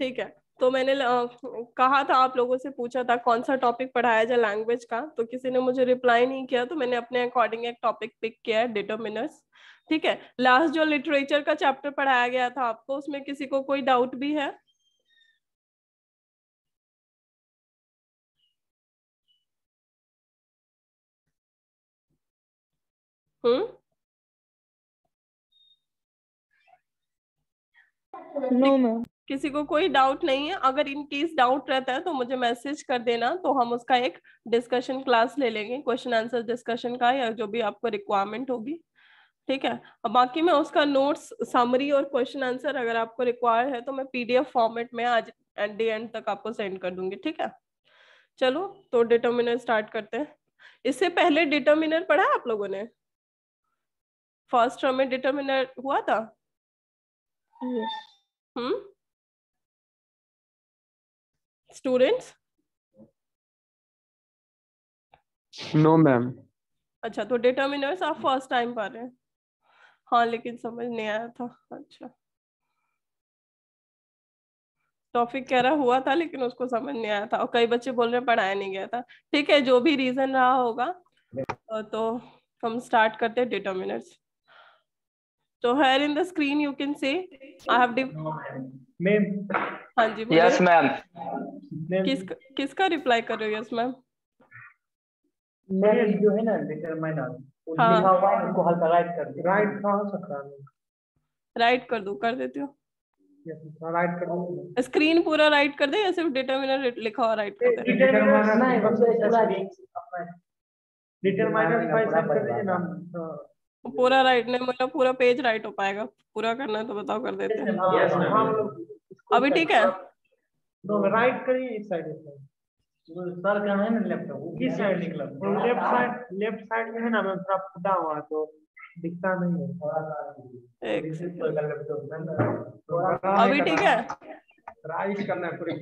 ठीक है तो मैंने कहा था आप लोगों से पूछा था कौन सा टॉपिक पढ़ाया जाए लैंग्वेज का तो किसी ने मुझे रिप्लाई नहीं किया तो मैंने अपने अकॉर्डिंग एक टॉपिक पिक किया है डिटर्मिनर्स ठीक है लास्ट जो लिटरेचर का चैप्टर पढ़ाया गया था आपको उसमें किसी को कोई डाउट भी है हम्म नो मैम किसी को कोई डाउट नहीं है अगर इन केस डाउट रहता है तो मुझे मैसेज कर देना तो हम उसका एक डिस्कशन क्लास ले लेंगे क्वेश्चन आंसर डिस्कशन का या जो भी आपको रिक्वायरमेंट होगी ठीक है अब बाकी मैं उसका नोट्स समरी और क्वेश्चन आंसर अगर आपको रिक्वायर है तो मैं पीडीएफ फॉर्मेट में आज एट डी एंड तक आपको सेंड कर दूंगी ठीक है चलो तो डिटर्मिनर स्टार्ट करते हैं इससे पहले डिटर्मिनर पढ़ा आप लोगों ने फर्स्ट टर्म में डिटर्मिनर हुआ था yes. Hmm? Students no ma'am अच्छा तो डिटर्मिनर्स आप फर्स्ट टाइम पा रहे हैं हाँ लेकिन समझ नहीं आया था अच्छा टॉपिक कह रहा हुआ था लेकिन उसको समझ नहीं आया था और कई बच्चे बोल रहे पढ़ाया नहीं गया था ठीक है जो भी रीजन रहा होगा तो हम स्टार्ट करते हैं डिटर्मिनर्स So तो here in the screen you can say I have ma'am हाँ जी यस मैम किस किसका रिप्लाई कर रहे हो यस मैम मैम जो है ना डिटरमाइन हाँ लिखा हुआ है उसको हल्का राइट कर दूँ राइट कहाँ सकता है राइट कर दूँ कर देती हूँ राइट कर दूँ स्क्रीन पूरा राइट कर दे या सिर्फ डिटरमिनर लिखा हुआ राइट कर दे डिटरमिनर ना है बस पूरा डिटरमाइनर फाइल सब कर दे ना तो पूरा राइट नहीं मतलब पूरा पेज राइट हो पाएगा पूरा करना है तो बताओ कर देते हैं हाँ, अभी ठीक है राइट तो करिए इस साइड सर का है ना लैपटॉप इस साइड निकला लेफ्ट साइड लेफ्ट साइड में है ना मैं थोड़ा हुआ तो दिखता नहीं है एक अभी ठीक है राइट करना है पूरी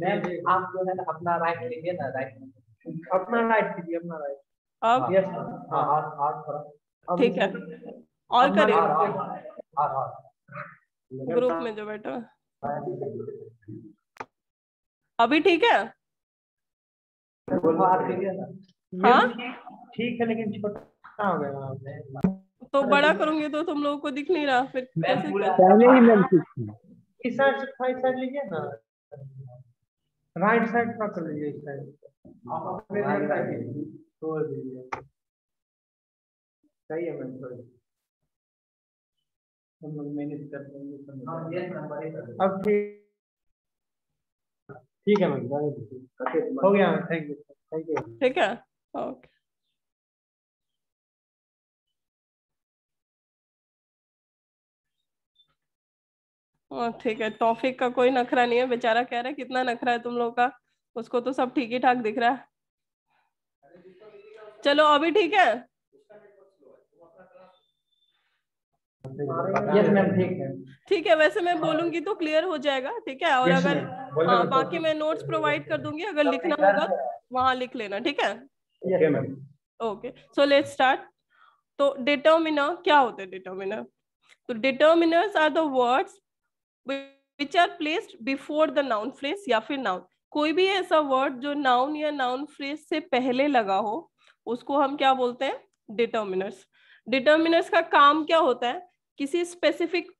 आप जो है ना अपना राइट लीजिए ना राइट अपना राइट कीजिए अपना राइट अब यस हां थोड़ा ठीक है और करें ग्रुप में जो बैठो अभी ठीक है हाँ ठीक है लेकिन छोटा तो बड़ा करूंगी तो तुम लोगों को दिख नहीं रहा फिर कैसे पहले ही मैं इस साइड से फाइव साइड लीजिए ना राइट साइड का कर लीजिए इस साइड तो सही है मैम थोड़ी हम लोग मैनेज कर लेंगे हां यस मैम बड़े अब ठीक ठीक है मैम हो गया थैंक यू थैंक यू ठीक है ओके ठीक है टॉफिक का कोई नखरा नहीं है बेचारा कह रहा है कितना नखरा है तुम लोग का उसको तो सब ठीक ही ठाक दिख रहा है चलो अभी ठीक है यस मैम ठीक है ठीक है वैसे मैं बोलूंगी तो क्लियर हो जाएगा ठीक है और अगर हाँ, तो बाकी मैं नोट्स प्रोवाइड कर दूंगी अगर लिखना होगा वहाँ लिख लेना ठीक है ओके सो लेट स्टार्ट तो डिटर्मिनर क्या होते हैं डिटर्मिनर तो determiners are the words which are placed before the noun phrase या फिर नाउन कोई भी ऐसा वर्ड जो नाउन या नाउन फ्रेज से पहले लगा हो उसको हम क्या बोलते हैं डिटर्मिनर्स डिटर्मिनर्स का काम क्या होता है किसी स्पेसिफिक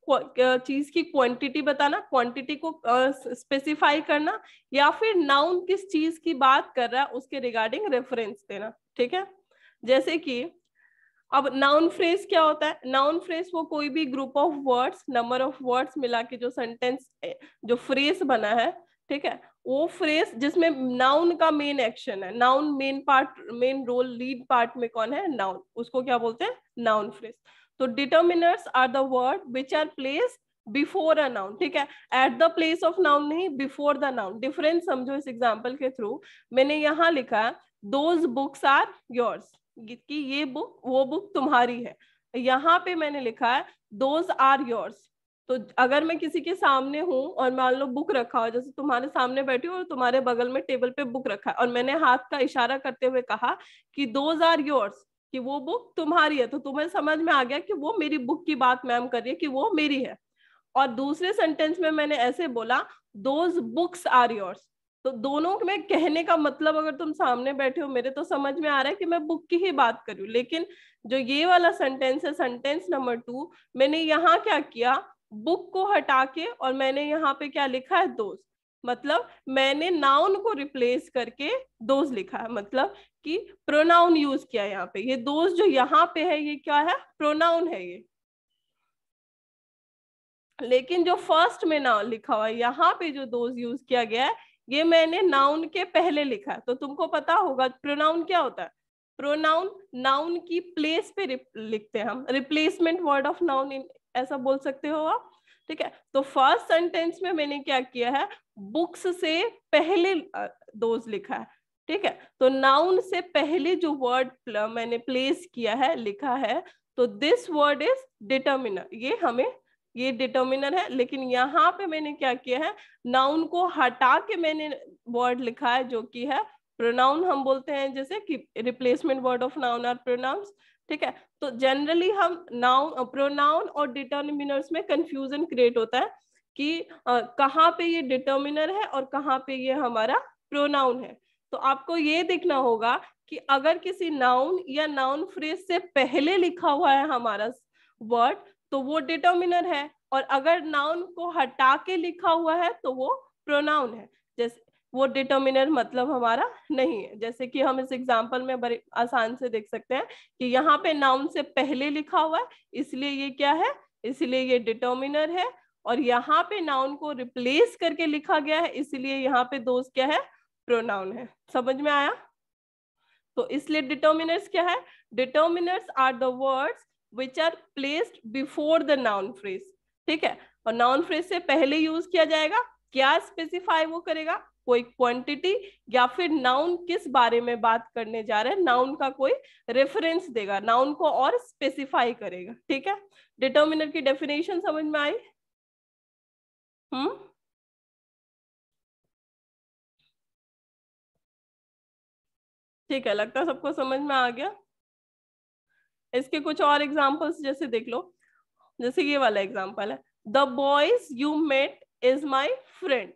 चीज की क्वांटिटी बताना क्वांटिटी को स्पेसिफाई करना या फिर नाउन किस चीज की बात कर रहा है उसके रिगार्डिंग रेफरेंस देना ठीक है जैसे कि अब नाउन फ्रेज क्या होता है नाउन फ्रेज वो कोई भी group of words number of words मिला के जो सेंटेंस जो फ्रेज बना है ठीक है वो फ्रेज जिसमें नाउन का मेन एक्शन है noun main part main role lead part में कौन है नाउन उसको क्या बोलते हैं नाउन फ्रेज तो determiners are the word which are place before a noun ठीक है at the place of noun नहीं बिफोर द नाउन डिफरेंस समझो इस एग्जाम्पल के थ्रू मैंने यहाँ लिखा दोज बुक्स आर योर्स कि ये बुक वो बुक तुम्हारी है यहाँ पे मैंने लिखा है दोज आर योर्स तो अगर मैं किसी के सामने हूँ और मान लो बुक रखा हो जैसे तुम्हारे सामने बैठी हो और तुम्हारे बगल में टेबल पे बुक रखा है और मैंने हाथ का इशारा करते हुए कहा कि दोज आर योर्स कि वो बुक तुम्हारी है तो तुम्हें समझ में आ गया कि वो मेरी बुक की बात मैम कर रही है कि वो मेरी है और दूसरे सेंटेंस में मैंने ऐसे बोला दोज बुक्स आर योर्स तो दोनों में कहने का मतलब अगर तुम सामने बैठे हो मेरे तो समझ में आ रहा है कि मैं बुक की ही बात करूं लेकिन जो ये वाला सेंटेंस है सेंटेंस नंबर टू मैंने यहाँ क्या किया बुक को हटा के और मैंने यहाँ पे क्या लिखा है दोस्त मतलब मैंने नाउन को रिप्लेस करके दोज लिखा है मतलब कि प्रोनाउन यूज किया है यहाँ पे ये दोज जो यहाँ पे है ये क्या है प्रोनाउन है ये लेकिन जो फर्स्ट में नाउन लिखा हुआ है यहाँ पे जो दोज यूज किया गया है ये मैंने नाउन के पहले लिखा है तो तुमको पता होगा प्रोनाउन क्या होता है प्रोनाउन नाउन की प्लेस पे लिखते हैं हम replacement word of noun in ऐसा बोल सकते हो आप ठीक है तो फर्स्ट सेंटेंस में मैंने क्या किया है बुक्स से पहले दोज लिखा है ठीक है तो नाउन से पहले जो वर्ड मैंने प्लेस किया है लिखा है तो दिस वर्ड इज डिटर्मिनर ये हमें ये डिटर्मिनर है लेकिन यहाँ पे मैंने क्या किया है नाउन को हटा के मैंने वर्ड लिखा है जो कि है प्रोनाउन हम बोलते हैं जैसे कि replacement word of noun are pronoun ठीक है तो जनरली हम नाउन प्रोनाउन और डिटर्मिनर्स में कंफ्यूजन क्रिएट होता है कि कहाँ पे ये डिटर्मिनर है और कहाँ पे ये हमारा प्रोनाउन है तो आपको ये देखना होगा कि अगर किसी नाउन या नाउन फ्रेज से पहले लिखा हुआ है हमारा वर्ड तो वो डिटर्मिनर है और अगर नाउन को हटा के लिखा हुआ है तो वो प्रोनाउन है जैसे वो डिटर्मिनर मतलब हमारा नहीं है जैसे कि हम इस एग्जाम्पल में बड़े आसान से देख सकते हैं कि यहाँ पे नाउन से पहले लिखा हुआ है इसलिए ये क्या है इसलिए ये डिटर्मिनर है और यहाँ पे नाउन को रिप्लेस करके लिखा गया है इसलिए यहाँ पे दोस्त क्या है प्रोनाउन है समझ में आया तो इसलिए डिटर्मिनर्स क्या है determiners are the words which are placed before the noun phrase ठीक है और नाउन फ्रेज से पहले यूज किया जाएगा क्या स्पेसिफाई वो करेगा कोई क्वांटिटी या फिर नाउन किस बारे में बात करने जा रहा है नाउन का कोई रेफरेंस देगा नाउन को और स्पेसिफाई करेगा ठीक है डिटर्मिनर की डेफिनेशन समझ में आई हम्म ठीक है लगता है सबको समझ में आ गया इसके कुछ और एग्जाम्पल्स जैसे देख लो जैसे ये वाला एग्जाम्पल है the boys you met is my friend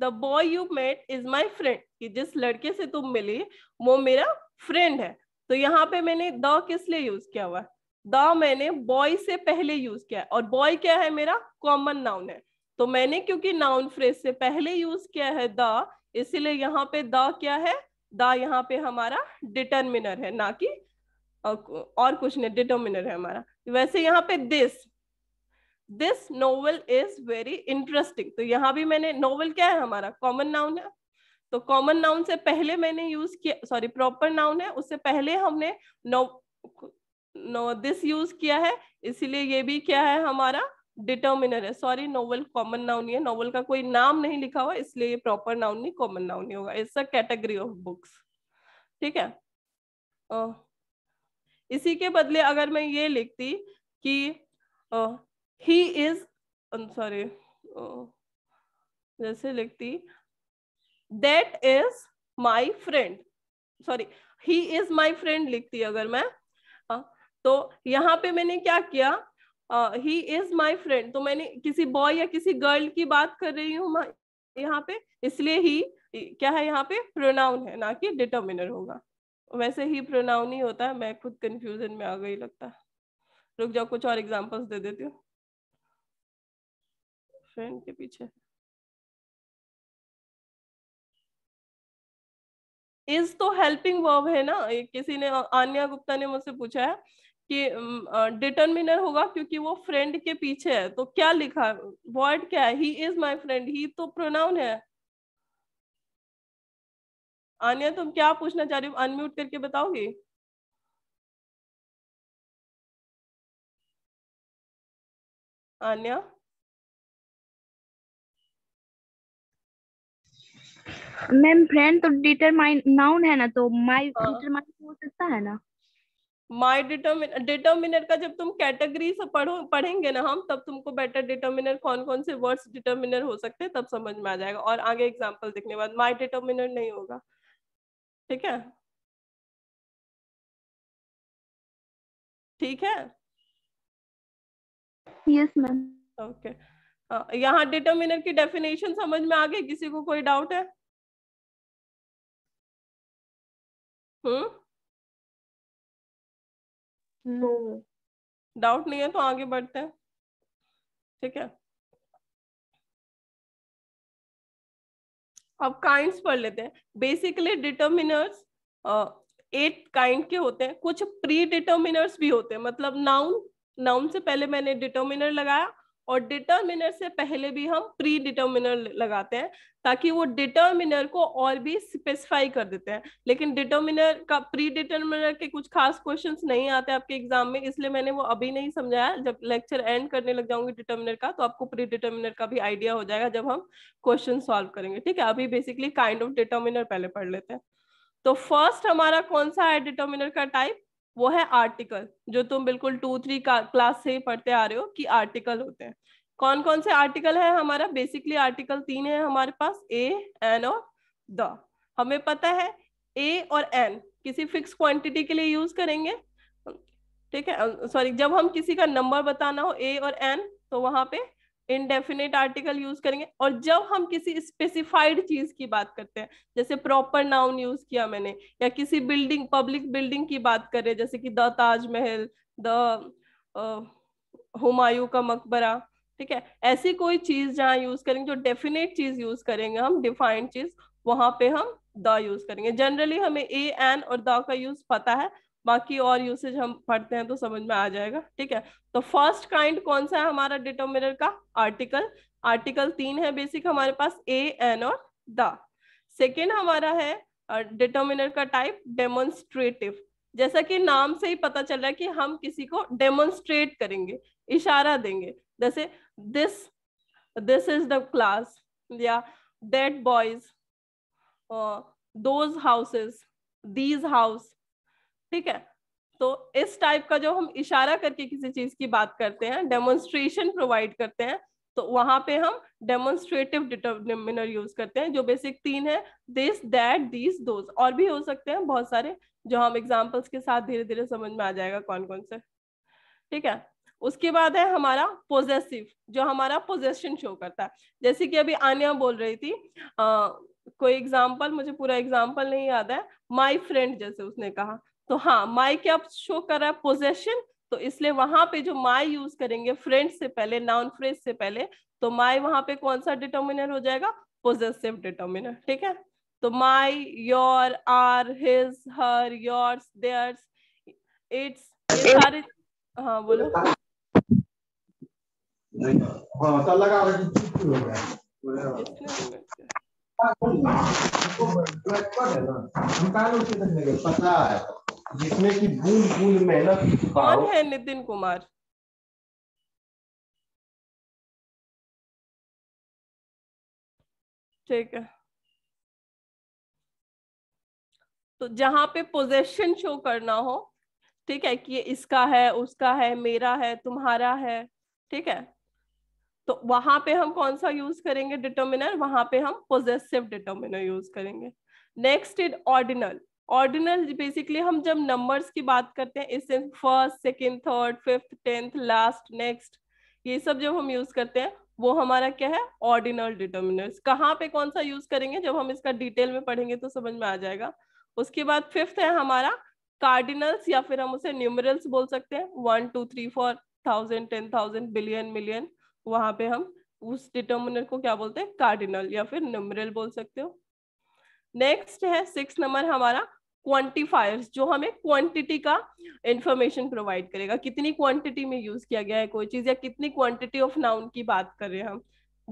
the boy you met is my friend कि जिस लड़के से तुम मिली वो मेरा फ्रेंड है तो यहाँ पे मैंने द किस लिए यूज किया हुआ द मैंने बॉय से पहले यूज किया और बॉय क्या है मेरा कॉमन नाउन है तो मैंने क्योंकि नाउन फ्रेज से पहले यूज किया है द इसीलिए यहाँ पे द क्या है द यहाँ पे हमारा डिटर्मिनर है ना कि और कुछ नहीं डिटर्मिनर है हमारा वैसे यहाँ पे this this novel is very interesting तो यहाँ भी मैंने नोवेल क्या है हमारा कॉमन नाउन है तो कॉमन नाउन से पहले मैंने यूज किया सॉरी प्रॉपर नाउन है उससे पहले हमने नो नो दिस यूज किया है इसीलिए ये भी क्या है हमारा डिटर्मिनर है सॉरी नोवेल कॉमन नाउन है नोवेल का कोई नाम नहीं लिखा हुआ इसलिए ये प्रॉपर नाउन नहीं कॉमन नाउन नहीं होगा it's a category of books ठीक है इसी के बदले अगर मैं ये लिखती कि ही इज सॉरी जैसे लिखती that is my friend sorry he is my friend लिखती अगर मैं हाँ, तो यहाँ पे मैंने क्या किया ही इज माई फ्रेंड तो मैंने किसी बॉय या किसी गर्ल की बात कर रही हूँ यहाँ पे इसलिए ही क्या है यहाँ पे प्रोनाउन है ना कि डिटर्मिनर होगा वैसे ही प्रोनाउन ही होता है मैं खुद कंफ्यूजन में आ गई लगता है रुक जाओ कुछ और एग्जांपल्स दे देती हूँ फ्रेंड के पीछे इज तो हेल्पिंग वर्ब है ना किसी ने आन्या गुप्ता ने मुझसे पूछा है कि डिटर्मिनर uh, होगा क्योंकि वो फ्रेंड के पीछे है तो क्या लिखा वर्ड क्या है ही इज माई फ्रेंड ही तो प्रोनाउन है आन्या तुम क्या पूछना चाह रही हो अनम्यूट करके बताओगी आन्या मैम फ्रेंड तो डिटरमाइन नाउन है ना तो माय हाँ। डिटरमाइन हो सकता है ना माय डिटरमिनर डिटरमिनर का जब तुम कैटेगरी से पढ़ो पढ़ेंगे ना हम तब तुमको बेटर डिटरमिनर कौन कौन से वर्ड्स डिटरमिनर हो सकते हैं तब समझ में आ जाएगा और आगे एग्जांपल देखने बाद माय डिटरमिनर नहीं होगा ठीक है ठीक है यस मैम ओके यहाँ डिटरमिनर की डेफिनेशन समझ में आ गई किसी को कोई डाउट है हम्म नो डाउट नहीं है तो आगे बढ़ते हैं ठीक है अब काइंड्स पढ़ लेते हैं बेसिकली डिटर्मिनर्स एट काइंड के होते हैं कुछ प्री डिटर्मिनर्स भी होते हैं मतलब नाउन नाउन से पहले मैंने डिटर्मिनर लगाया और डिटर्मिनर से पहले भी हम प्री डिटर्मिनर लगाते हैं ताकि वो डिटर्मिनर को और भी स्पेसिफाई कर देते हैं लेकिन डिटर्मिनर का प्री डिटर्मिनर के कुछ खास क्वेश्चंस नहीं आते आपके एग्जाम में इसलिए मैंने वो अभी नहीं समझाया जब लेक्चर एंड करने लग जाऊंगी डिटर्मिनर का तो आपको प्री डिटर्मिनर का भी आइडिया हो जाएगा जब हम क्वेश्चन सॉल्व करेंगे ठीक है अभी बेसिकली काइंड ऑफ डिटर्मिनर पहले पढ़ लेते हैं तो फर्स्ट हमारा कौन सा है डिटर्मिनर का टाइप वो है आर्टिकल जो तुम बिल्कुल टू थ्री क्लास से ही पढ़ते आ रहे हो कि आर्टिकल होते हैं कौन कौन से आर्टिकल है हमारा बेसिकली आर्टिकल तीन है हमारे पास ए एन और द हमें पता है ए और एन किसी फिक्स क्वांटिटी के लिए यूज करेंगे ठीक है सॉरी जब हम किसी का नंबर बताना हो ए और एन तो वहां पे इनडेफिनेट आर्टिकल यूज करेंगे और जब हम किसी स्पेसिफाइड चीज की बात करते हैं जैसे प्रॉपर नाउन यूज किया मैंने या किसी बिल्डिंग पब्लिक बिल्डिंग की बात कर रहे हैं जैसे कि द ताजमहल द हुमायूं का मकबरा ठीक है ऐसी कोई चीज जहाँ यूज करेंगे जो डेफिनेट चीज यूज करेंगे हम डिफाइंड चीज वहां पे हम द यूज करेंगे जनरली हमें ए एन और द का यूज पता है बाकी और यूसेज हम पढ़ते हैं तो समझ में आ जाएगा ठीक है तो फर्स्ट काइंड कौन सा है हमारा डिटोमिनर का आर्टिकल आर्टिकल तीन है बेसिक हमारे पास ए एन और द सेकेंड हमारा है डिटोमिनर का टाइप डेमोन्स्ट्रेटिव जैसा कि नाम से ही पता चल रहा है कि हम किसी को डेमोन्स्ट्रेट करेंगे इशारा देंगे जैसे this this is the class या that boys those houses these house ठीक है तो इस टाइप का जो हम इशारा करके किसी चीज की बात करते हैं डेमोन्स्ट्रेशन प्रोवाइड करते हैं तो वहां पे हम डेमोन्स्ट्रेटिव डिटर्मिनर यूज करते हैं जो बेसिक तीन है दिस दैट दिस दोज और भी हो सकते हैं बहुत सारे जो हम एग्जाम्पल्स के साथ धीरे धीरे समझ में आ जाएगा कौन कौन से ठीक है उसके बाद है हमारा पोजेसिव जो हमारा पोजेशन शो करता है जैसे कि अभी आनिया बोल रही थी आ, कोई एग्जाम्पल मुझे पूरा एग्जाम्पल नहीं याद है माई फ्रेंड जैसे उसने कहा तो हाँ माई क्या शो कर रहा है पोजेशन तो इसलिए वहां पे जो माई यूज करेंगे फ्रेंड से पहले नाउन फ्रेज से पहले तो माई वहां पे कौन सा डिटर्मिनर हो जाएगा पोजेसिव डिटर्मिनर ठीक है तो my your our his her yours theirs its सारे हाँ बोलो हाँ तो लगा हाँ, तो पता है जिसमें की बूंद बूंद मेहनत कौन है नितिन कुमार ठीक है तो जहां पे पोजेशन शो करना हो ठीक है कि इसका है उसका है मेरा है तुम्हारा है ठीक है तो वहां पे हम कौन सा यूज करेंगे डिटर्मिनर वहां पे हम पोजेसिव डिटर्मिनर यूज करेंगे next is ordinal ordinal basically हम जब नंबर्स की बात करते हैं इससे first second third fifth tenth last next ये सब जब हम यूज करते हैं वो हमारा क्या है ऑर्डिनल डिटर्मिनर्स कहाँ पे कौन सा यूज करेंगे जब हम इसका डिटेल में पढ़ेंगे तो समझ में आ जाएगा उसके बाद फिफ्थ है हमारा कार्डिनल्स या फिर हम उसे न्यूमरल्स बोल सकते हैं one two three four thousand ten thousand billion million वहां पे हम उस डिटर्मिनर को क्या बोलते हैं कार्डिनल या फिर न्यूमरल बोल सकते हो नेक्स्ट है सिक्स नंबर हमारा क्वांटिफायर्स जो हमें क्वांटिटी का इंफॉर्मेशन प्रोवाइड करेगा कितनी क्वांटिटी में यूज किया गया है कोई चीज या कितनी क्वांटिटी ऑफ नाउन की बात कर रहे हैं हम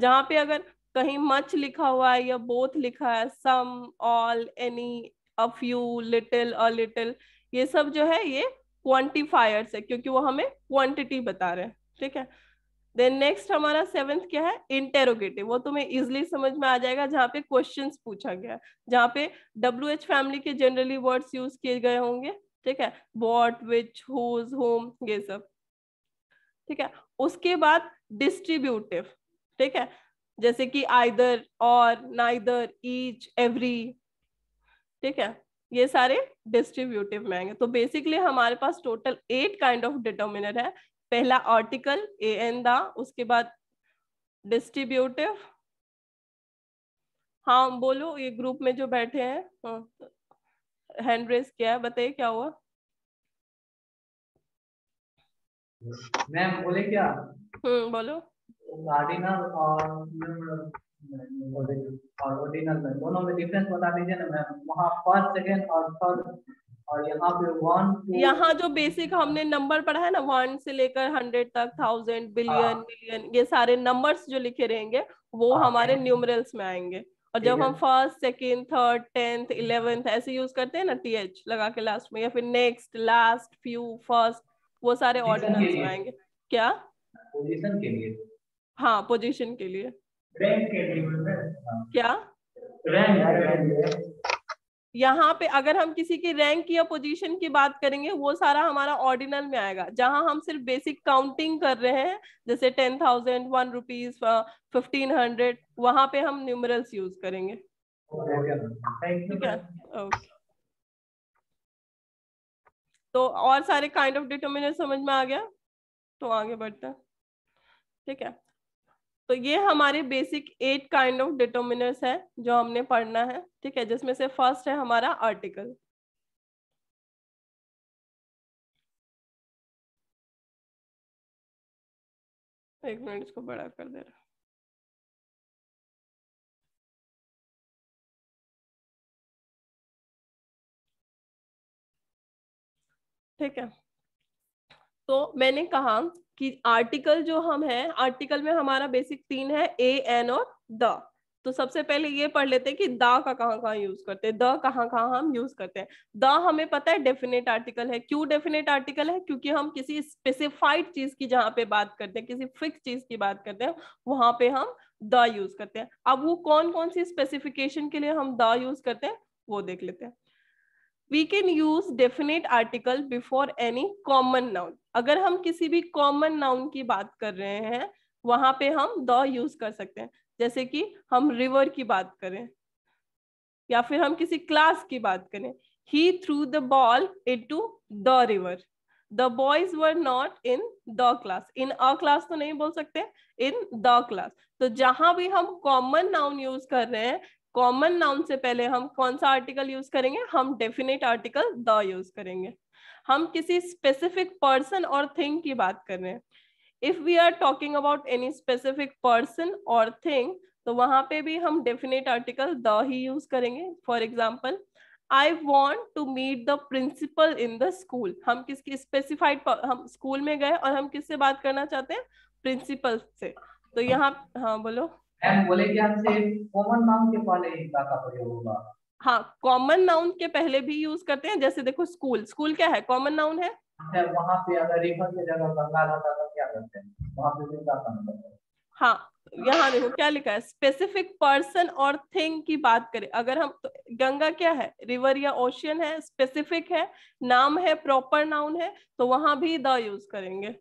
जहाँ पे अगर कहीं मच लिखा हुआ है या बोथ लिखा है some all any a few little a little ये सब जो है ये क्वांटिफायर्स है क्योंकि वो हमें क्वांटिटी बता रहे हैं ठीक है देन नेक्स्ट हमारा सेवेंथ क्या है इंटेरोगेटिव वो तुम्हें इजिली समझ में आ जाएगा जहाँ पे क्वेश्चंस पूछा गया जहाँ पे डब्ल्यू एच फैमिली के जनरली वर्ड्स यूज किए गए होंगे ठीक है वॉट विच हुज होम ये सब ठीक है उसके बाद डिस्ट्रीब्यूटिव ठीक है जैसे कि आइदर और नाइदर ईच एवरी ठीक है ये सारे डिस्ट्रीब्यूटिव में आएंगे तो बेसिकली हमारे पास total eight kind of determiner है पहला आर्टिकल ए एन द उसके बाद डिस्ट्रीब्यूटिव हाँ बोलो ये ग्रुप में जो बैठे हैं हैंड हाँ, रेस किया है बताइए क्या हुआ मैम बोले क्या हम्म बोलो कार्डिनल और ऑर्डिनल में दोनों में डिफरेंस बता दीजिए ना मैम वहाँ फर्स्ट सेकेंड और थर्ड और यहाँ पे वन यहाँ जो बेसिक हमने नंबर पढ़ा है ना वन से लेकर हंड्रेड तक थाउजेंड बिलियन मिलियन ये सारे नंबर्स जो लिखे रहेंगे वो हाँ, हमारे न्यूमरल्स में आएंगे और जब हम first second third tenth eleventh ऐसे यूज करते हैं ना टी एच लगा के लास्ट में या फिर नेक्स्ट लास्ट फ्यू फर्स्ट वो सारे ऑर्डिनेंस में आएंगे क्या पोजीशन के लिए हाँ पोजीशन के लिए रैंक के लिए क्या रैंक यहाँ पे अगर हम किसी की रैंक या पोजीशन की बात करेंगे वो सारा हमारा ऑर्डिनल में आएगा जहाँ हम सिर्फ बेसिक काउंटिंग कर रहे हैं जैसे ten thousand one rupees fifteen hundred वहां पे हम न्यूमरल्स यूज करेंगे ठीक है तो और सारे काइंड ऑफ डिटर्मिनेंट समझ में आ गया तो आगे बढ़ते हैं ठीक है तो ये हमारे basic eight kind of determiners है जो हमने पढ़ना है ठीक है जिसमें से फर्स्ट है हमारा आर्टिकल एक मिनट इसको बड़ा कर दे रहा ठीक है तो मैंने कहा कि आर्टिकल जो हम हैं आर्टिकल में हमारा बेसिक तीन है ए एन और द तो सबसे पहले ये पढ़ लेते हैं कि द का कहाँ कहाँ यूज करते हैं द कहाँ कहाँ हम यूज करते हैं द हमें पता है डेफिनेट आर्टिकल है क्यों डेफिनेट आर्टिकल है क्योंकि हम किसी स्पेसिफाइड चीज की जहाँ पे बात करते हैं किसी फिक्स चीज की बात करते हैं वहां पे हम द यूज करते हैं अब वो कौन कौन सी स्पेसिफिकेशन के लिए हम द यूज करते हैं वो देख लेते हैं we can use definite article before any common noun अगर हम किसी भी कॉमन नाउन की बात कर रहे हैं वहां पे हम द यूज कर सकते हैं जैसे कि हम रिवर की बात करें या फिर हम किसी क्लास की बात करें he threw the ball in to the river the boys were not in the class in a class तो नहीं बोल सकते इन द क्लास तो जहां भी हम कॉमन नाउन यूज कर रहे हैं कॉमन नाउन से पहले हम कौन सा आर्टिकल यूज करेंगे हम डेफिनेट आर्टिकल द यूज करेंगे हम किसी स्पेसिफिक पर्सन और थिंग की बात कर रहे हैं if we are talking about any specific person और थिंग तो वहां पे भी हम डेफिनेट आर्टिकल द ही यूज करेंगे for example I want to meet the principal in the school हम किसकी स्पेसिफाइड हम स्कूल में गए और हम किससे बात करना चाहते हैं प्रिंसिपल से तो यहाँ हाँ बोलो एम बोले कि हमसे कॉमन नाउन के पहले इनका का प्रयोग होगा हाँ कॉमन नाउन के पहले भी यूज करते हैं जैसे देखो स्कूल स्कूल क्या है कॉमन नाउन है वहाँ पे अगर रेफर की जगह बंगा रहता तो क्या करते हैं वहाँ पे भी का करते हैं हाँ यहाँ देखो क्या लिखा है स्पेसिफिक पर्सन और थिंग की बात करें अगर हम तो गंगा क्या है रिवर या ओशियन है स्पेसिफिक है नाम है प्रॉपर नाउन है तो वहां भी द यूज करेंगे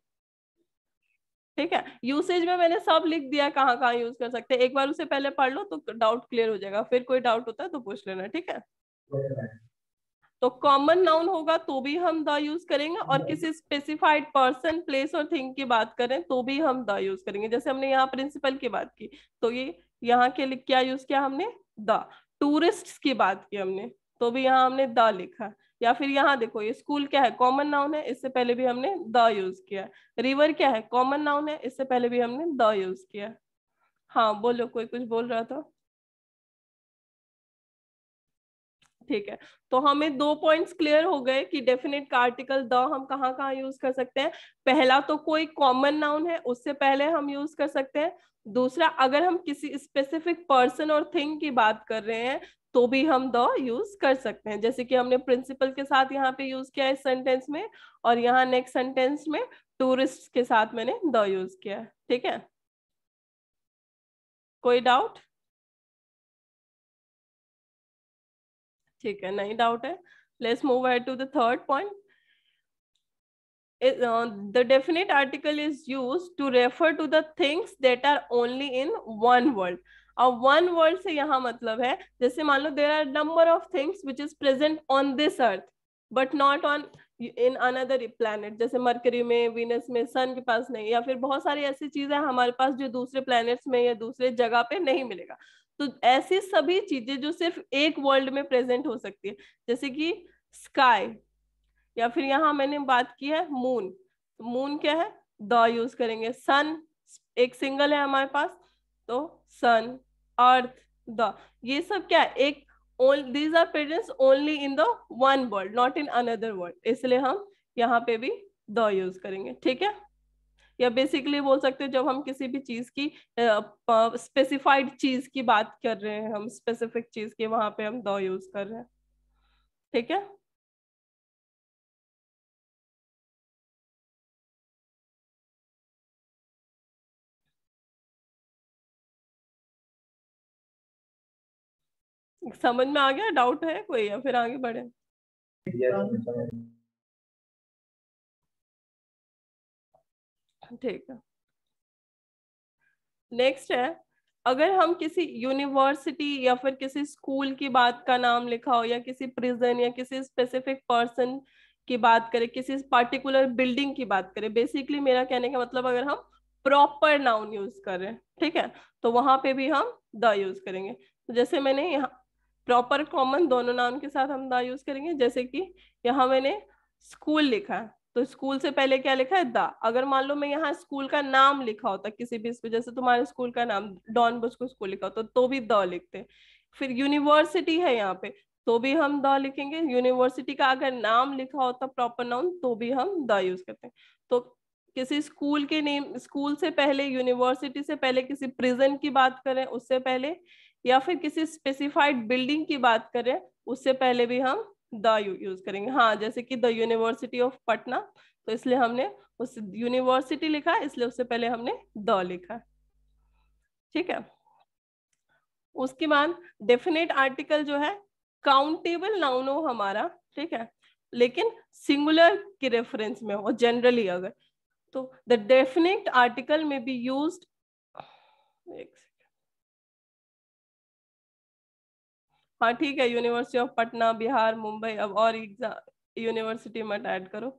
ठीक है यूसेज में मैंने सब लिख दिया कहाँ कहाँ यूज कर सकते हैं एक बार उसे पहले पढ़ लो तो डाउट क्लियर हो जाएगा फिर कोई डाउट होता है तो पूछ लेना ठीक है तो कॉमन नाउन होगा तो भी हम द यूज करेंगे और किसी स्पेसिफाइड पर्सन प्लेस और थिंग की बात करें तो भी हम द यूज करेंगे जैसे हमने यहाँ प्रिंसिपल की बात की तो ये यहाँ के लिए क्या यूज किया हमने द टूरिस्ट की बात की हमने तो भी यहाँ हमने द लिखा या फिर यहाँ देखो ये स्कूल क्या है कॉमन नाउन है इससे पहले भी हमने द यूज किया रिवर क्या है कॉमन नाउन है इससे पहले भी हमने द यूज किया हाँ बोलो कोई कुछ बोल रहा था ठीक है तो हमें दो पॉइंट्स क्लियर हो गए कि डेफिनेट का आर्टिकल द हम कहाँ कहाँ यूज कर सकते हैं पहला तो कोई कॉमन नाउन है उससे पहले हम यूज कर सकते हैं दूसरा अगर हम किसी स्पेसिफिक पर्सन और थिंग की बात कर रहे हैं तो भी हम द यूज कर सकते हैं जैसे कि हमने प्रिंसिपल के साथ यहाँ पे यूज किया है सेंटेंस में और यहाँ नेक्स्ट सेंटेंस में टूरिस्ट के साथ मैंने द यूज किया है ठीक है कोई डाउट ठीक है नहीं डाउट है लेट्स मूव है to the third point the definite article is use to refer to the things that are only in one world और वन वर्ल्ड से यहाँ मतलब है जैसे मान लो there are number of things which is present on this earth but not on in another planet जैसे Mercury में वीनस में सन के पास नहीं या फिर बहुत सारी ऐसी चीजें हमारे पास जो दूसरे प्लैनेट्स में या दूसरे जगह पे नहीं मिलेगा तो ऐसी सभी चीजें जो सिर्फ एक वर्ल्ड में प्रेजेंट हो सकती है जैसे कि स्काई या फिर यहाँ मैंने बात की है मून मून तो क्या है द यूज करेंगे सन एक सिंगल है हमारे पास तो सन अर्थ द ये सब क्या एक these are presence only in the one world not in another world इसलिए हम यहाँ पे भी द यूज करेंगे ठीक है या बेसिकली बोल सकते हैं जब हम किसी भी चीज की स्पेसिफाइड uh, चीज की बात कर रहे हैं हम स्पेसिफिक चीज की वहां पे हम द यूज कर रहे हैं ठीक है समझ में आ गया डाउट है कोई या फिर आगे बढ़े ठीक है नेक्स्ट है अगर हम किसी यूनिवर्सिटी या फिर किसी स्कूल की बात का नाम लिखा हो या किसी प्रिजन या किसी स्पेसिफिक पर्सन की बात करें किसी पर्टिकुलर बिल्डिंग की बात करें बेसिकली मेरा कहने का मतलब अगर हम प्रॉपर नाउन यूज करें ठीक है तो वहां पे भी हम द यूज करेंगे तो जैसे मैंने यहाँ प्रॉपर कॉमन दोनों नाउन के साथ हम द यूज करेंगे जैसे कि यहाँ मैंने स्कूल लिखा तो स्कूल से पहले क्या लिखा है द अगर मान लो मैं यहाँ स्कूल का नाम लिखा होता किसी भी स्कूल जैसे तुम्हारे स्कूल का नाम डॉन बुस्को स्कूल लिखा होता तो भी द लिखते फिर यूनिवर्सिटी है यहाँ पे तो भी हम द लिखेंगे यूनिवर्सिटी का अगर नाम लिखा होता प्रॉपर नाउन तो भी हम द यूज करते हैं तो किसी स्कूल के नेम स्कूल से पहले यूनिवर्सिटी से पहले किसी प्रिजन की बात करें उससे पहले या फिर किसी स्पेसिफाइड बिल्डिंग की बात करें उससे पहले भी हम द यूज करेंगे हाँ जैसे कि द यूनिवर्सिटी ऑफ पटना तो इसलिए हमने उस यूनिवर्सिटी लिखा इसलिए उससे पहले हमने द लिखा ठीक है उसके बाद डेफिनेट आर्टिकल जो है काउंटेबल नाउन हो हमारा ठीक है लेकिन सिंगुलर के रेफरेंस में हो जनरली अगर तो द डेफिनेट आर्टिकल में बी यूज एक हाँ ठीक है यूनिवर्सिटी ऑफ पटना बिहार मुंबई अब और एग्जाम यूनिवर्सिटी मत ऐड करो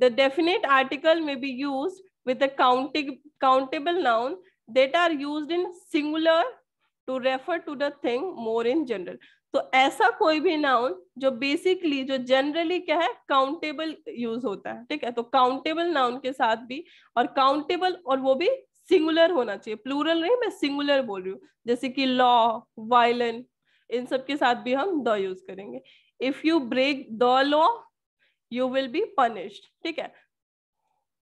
द डेफिनेट आर्टिकल में be use with a counting, countable noun that are used in singular to refer to the thing more तो ऐसा कोई भी नाउन जो बेसिकली जो जनरली क्या है काउंटेबल यूज होता है ठीक है तो काउंटेबल नाउन के साथ भी और काउंटेबल और वो भी सिंगुलर होना चाहिए प्लूरल नहीं मैं सिंगुलर बोल रही हूँ जैसे कि लॉ वायलन इन सब के साथ भी हम द यूज करेंगे if you break the law you will be punished ठीक है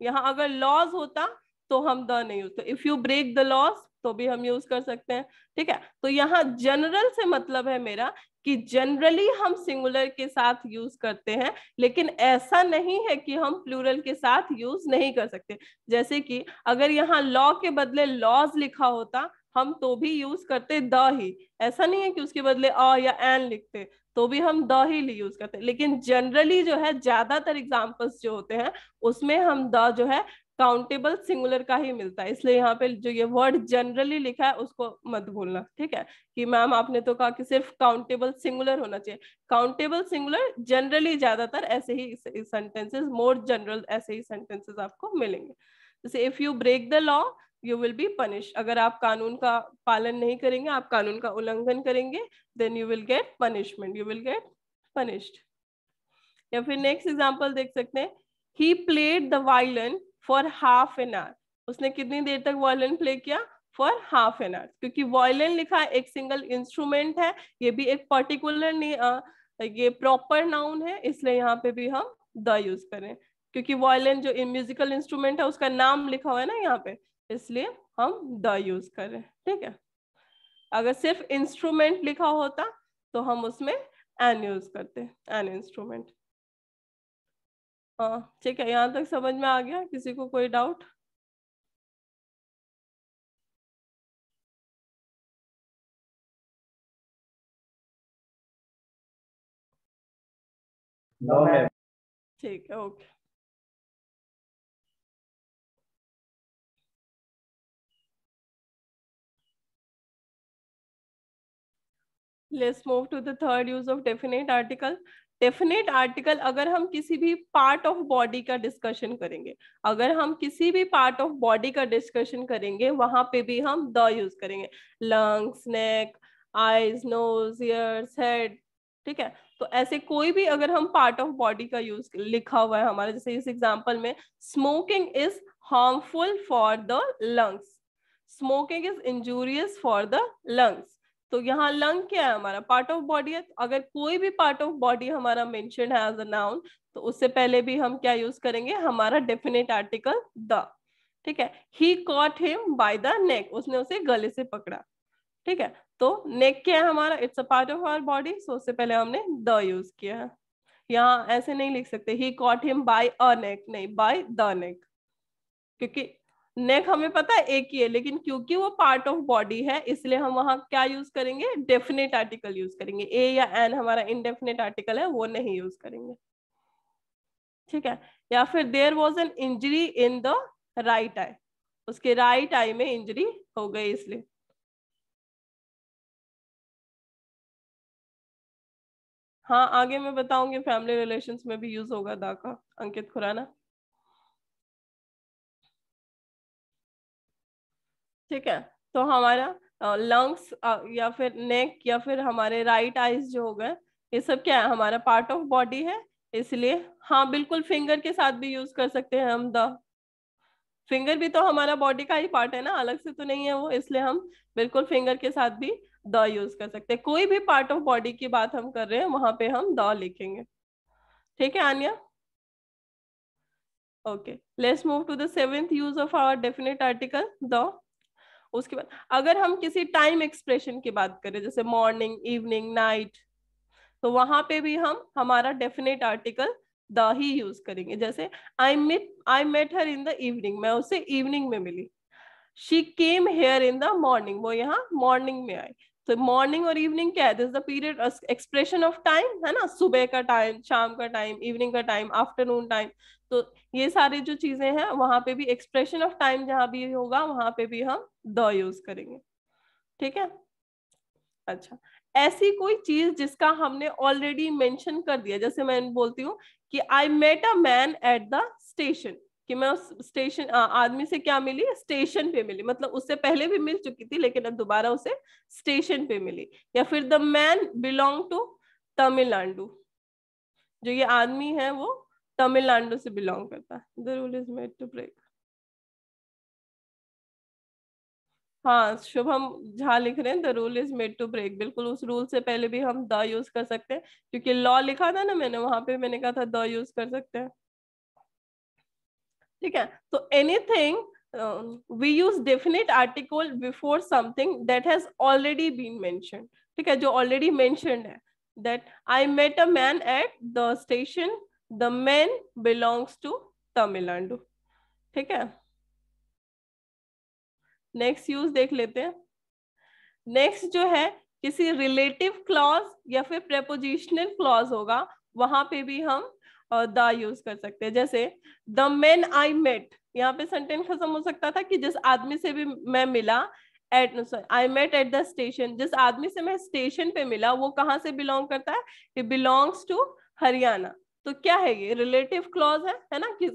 यहाँ अगर लॉज होता तो हम द नहीं यूज तो if you break the laws तो भी हम यूज कर सकते हैं ठीक है तो यहाँ जनरल से मतलब है मेरा कि जनरली हम सिंगुलर के साथ यूज करते हैं लेकिन ऐसा नहीं है कि हम प्लूरल के साथ यूज नहीं कर सकते जैसे कि अगर यहाँ लॉ के बदले लॉज लिखा होता हम तो भी यूज करते द ही ऐसा नहीं है कि उसके बदले अ या एन लिखते तो भी हम द ही यूज करते लेकिन जनरली जो है ज्यादातर एग्जाम्पल्स जो होते हैं उसमें हम द जो है काउंटेबल सिंगुलर का ही मिलता है इसलिए यहाँ पे जो ये वर्ड जनरली लिखा है उसको मत भूलना ठीक है कि मैम आपने तो कहा कि सिर्फ काउंटेबल सिंगुलर होना चाहिए काउंटेबल सिंगुलर जनरली ज्यादातर ऐसे ही सेंटेंसेस मोर जनरल ऐसे ही सेंटेंसेस आपको मिलेंगे जैसे if you break the law you will be punish अगर आप कानून का पालन नहीं करेंगे आप कानून का उल्लंघन करेंगे then you will get punishment you will get punished या फिर नेक्स्ट एग्जाम्पल देख सकते हैं he played the violin for half an hour उसने कितनी देर तक वायलन प्ले किया फॉर हाफ एन आवर क्योंकि वायलन लिखा एक सिंगल इंस्ट्रूमेंट है ये भी एक पर्टिकुलर ये प्रॉपर नाउन है इसलिए यहाँ पे भी हम द यूज करें क्योंकि वायलन जो म्यूजिकल इंस्ट्रूमेंट है उसका नाम लिखा हुआ है ना यहाँ पे इसलिए हम द यूज कर रहे हैं ठीक है अगर सिर्फ इंस्ट्रूमेंट लिखा होता तो हम उसमें एन यूज करते एन इंस्ट्रूमेंट हाँ ठीक है यहां तक समझ में आ गया किसी को कोई डाउट ठीक है okay let's move to the third use of definite article definite article अगर हम किसी भी पार्ट ऑफ बॉडी का डिस्कशन करेंगे अगर हम किसी भी पार्ट ऑफ बॉडी का डिस्कशन करेंगे वहां पे भी हम द यूज करेंगे lungs neck eyes nose ears head ठीक है तो ऐसे कोई भी अगर हम पार्ट ऑफ बॉडी का यूज लिखा हुआ है हमारा जैसे इस एग्जाम्पल में smoking is harmful for the lungs smoking is injurious for the lungs तो यहाँ लंग क्या है हमारा पार्ट ऑफ बॉडी है अगर कोई भी पार्ट ऑफ बॉडी हमारा मेंशन है एज अ नाउन तो उससे पहले भी हम क्या यूज करेंगे हमारा डेफिनेट आर्टिकल द ठीक है he caught him by the neck उसने उसे गले से पकड़ा ठीक है तो नेक क्या है हमारा it's a part of our body so उससे पहले हमने द यूज किया है यहाँ ऐसे नहीं लिख सकते he caught him by a neck नहीं बाय द नेक क्योंकि नेक हमें पता है एक ही है लेकिन क्योंकि वो पार्ट ऑफ बॉडी है इसलिए हम वहाँ क्या यूज करेंगे डेफिनेट आर्टिकल यूज करेंगे ए या एन हमारा इनडेफिनेट आर्टिकल है वो नहीं यूज करेंगे ठीक है या फिर there was an injury in the right eye उसके राइट आई में इंजरी हो गई इसलिए हाँ आगे मैं बताऊंगी फैमिली रिलेशंस में भी यूज होगा दा का अंकित खुराना ठीक है तो हमारा लंग्स या फिर नेक या फिर हमारे राइट आइज जो हो गए ये सब क्या है हमारा पार्ट ऑफ बॉडी है इसलिए हाँ बिल्कुल फिंगर के साथ भी यूज कर सकते हैं हम द फिंगर भी तो हमारा बॉडी का ही पार्ट है ना अलग से तो नहीं है वो इसलिए हम बिल्कुल फिंगर के साथ भी द यूज कर सकते हैं कोई भी पार्ट ऑफ बॉडी की बात हम कर रहे हैं वहां पे हम द लिखेंगे ठीक है Aniya okay let's move to the seventh use of our definite article the उसके बाद अगर हम किसी टाइम एक्सप्रेशन की बात करें जैसे मॉर्निंग इवनिंग नाइट तो वहां पे भी हम हमारा डेफिनेट आर्टिकल द ही यूज करेंगे जैसे I met I met her in the evening मैं उसे इवनिंग में मिली she came here in the morning वो यहाँ मॉर्निंग में आई तो मॉर्निंग और इवनिंग क्या है this the period expression of time है ना सुबह का टाइम शाम का टाइम इवनिंग का टाइम आफ्टरनून टाइम तो ये सारी जो चीजें हैं वहां पे भी एक्सप्रेशन ऑफ टाइम जहां भी होगा वहां पे भी हम द यूज करेंगे ठीक है अच्छा ऐसी कोई चीज जिसका हमने ऑलरेडी मेंशन कर दिया जैसे मैं बोलती हूँ कि I met a man at the station कि मैं उस स्टेशन आदमी से क्या मिली स्टेशन पे मिली मतलब उससे पहले भी मिल चुकी थी लेकिन अब दोबारा उसे स्टेशन पे मिली या फिर the man belong to Tamil Nadu जो ये आदमी है वो तमिलनाडु से बिलोंग करता है the rule is made to break हाँ शुभम झा लिख रहे हैं the rule is made to break बिल्कुल उस रूल से पहले भी हम द यूज कर सकते हैं क्योंकि लॉ लिखा था ना मैंने वहां पे मैंने कहा था द यूज कर सकते हैं ठीक है तो anything we use definite article before something that has already been mention ठीक है जो ऑलरेडी मेंशन है that I met a man at the station the man belongs to Tamil Nadu ठीक है नेक्स्ट यूज देख लेते हैं नेक्स्ट जो है किसी रिलेटिव क्लॉज या फिर प्रेपोजिशनल क्लॉज होगा वहां पे भी हम और द यूज कर सकते हैं जैसे द मैन आई मेट यहाँ पे सेंटेंस खत्म हो सकता था कि जिस आदमी से भी मैं मिला at I met at the station जिस आदमी से मैं स्टेशन पे मिला वो कहाँ से बिलोंग करता है इट बिलोंग्स टू हरियाणा तो क्या है ये रिलेटिव क्लॉज है है ना कि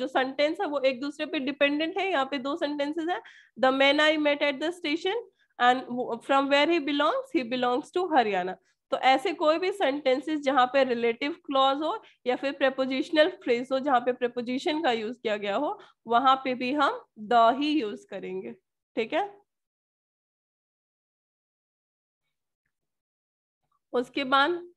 जो सेंटेंस है वो एक दूसरे पे डिपेंडेंट है यहाँ पे दो सेंटेंसेस है the man I met at the station and from where he belongs he belongs to Haryana तो ऐसे कोई भी सेंटेंसेस जहाँ पे रिलेटिव क्लॉज हो या फिर प्रेपोजिशनल फ्रेज हो जहाँ पे प्रेपोजिशन का यूज किया गया हो वहां पे भी हम द ही यूज करेंगे ठीक है उसके बाद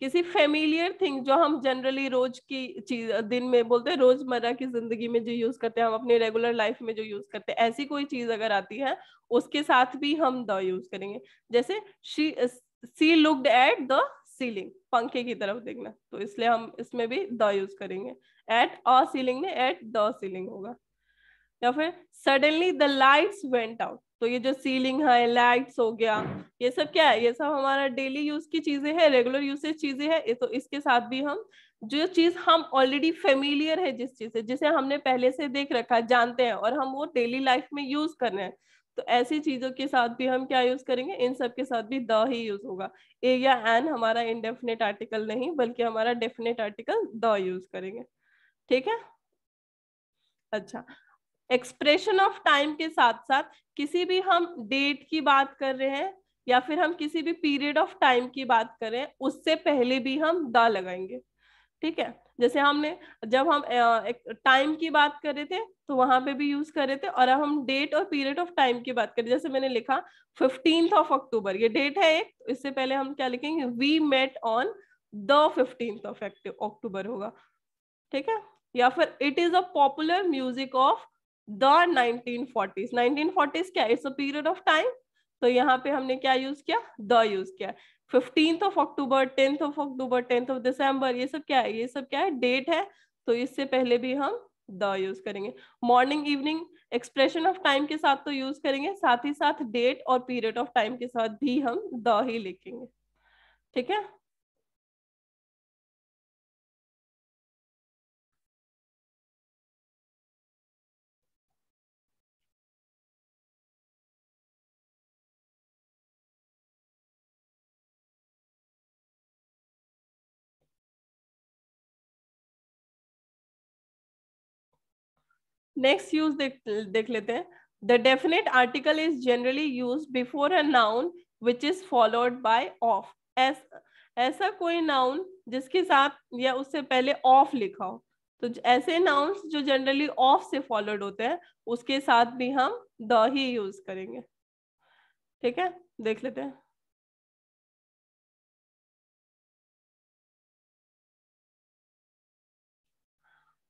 किसी फेमिलियर थिंग जो हम जनरली रोज की चीज दिन में बोलते हैं रोजमर्रा की जिंदगी में जो यूज करते हैं हम अपने रेगुलर लाइफ में जो यूज करते हैं ऐसी कोई चीज अगर आती है उसके साथ भी हम द यूज करेंगे जैसे she see looked at the ceiling पंखे की तरफ देखना तो इसलिए हम इसमें भी द यूज करेंगे एट अ सीलिंग में एट द सीलिंग होगा या फिर suddenly the lights went out तो ये जो सीलिंग है लाइट्स हो गया ये सब क्या है ये सब हमारा डेली यूज की चीजें है रेगुलर यूसेज चीजें है तो इसके साथ भी हम जो चीज हम ऑलरेडी फेमिलियर है जिस चीज से जिसे हमने पहले से देख रखा जानते हैं और हम वो डेली लाइफ में यूज कर रहे हैं तो ऐसी चीजों के साथ भी हम क्या यूज करेंगे इन सब के साथ भी द ही यूज होगा ए या एन हमारा इनडेफिनेट आर्टिकल नहीं बल्कि हमारा डेफिनेट आर्टिकल द यूज करेंगे ठीक है अच्छा एक्सप्रेशन ऑफ टाइम के साथ साथ किसी भी हम डेट की बात कर रहे हैं या फिर हम किसी भी पीरियड ऑफ टाइम की बात करें उससे पहले भी हम द लगाएंगे ठीक है जैसे हमने जब हम टाइम की बात कर रहे थे तो वहां पे भी यूज कर रहे थे और अब हम डेट और पीरियड ऑफ टाइम की बात करें जैसे मैंने लिखा फिफ्टींथ ऑफ अक्टूबर ये डेट है एक तो इससे पहले हम क्या लिखेंगे we met on the fifteenth of October होगा ठीक है या फिर it is a popular music of 1940s 1940s क्या it's a period of time तो यहाँ पे हमने क्या यूज किया द यूज किया fifteenth of October tenth of October tenth of December ये सब क्या है ये सब क्या है डेट है तो इससे पहले भी हम द यूज करेंगे morning evening expression of time के साथ तो यूज करेंगे साथ ही साथ डेट और पीरियड ऑफ टाइम के साथ भी हम द ही लिखेंगे ठीक है नेक्स्ट यूज देख देख लेते हैं the definite article is generally use before a noun which is followed by of ऐसा कोई नाउन जिसके साथ या उससे पहले ऑफ लिखा हो तो ऐसे नाउन्स जो जनरली ऑफ से फॉलोड होते हैं उसके साथ भी हम द ही यूज करेंगे ठीक है देख लेते हैं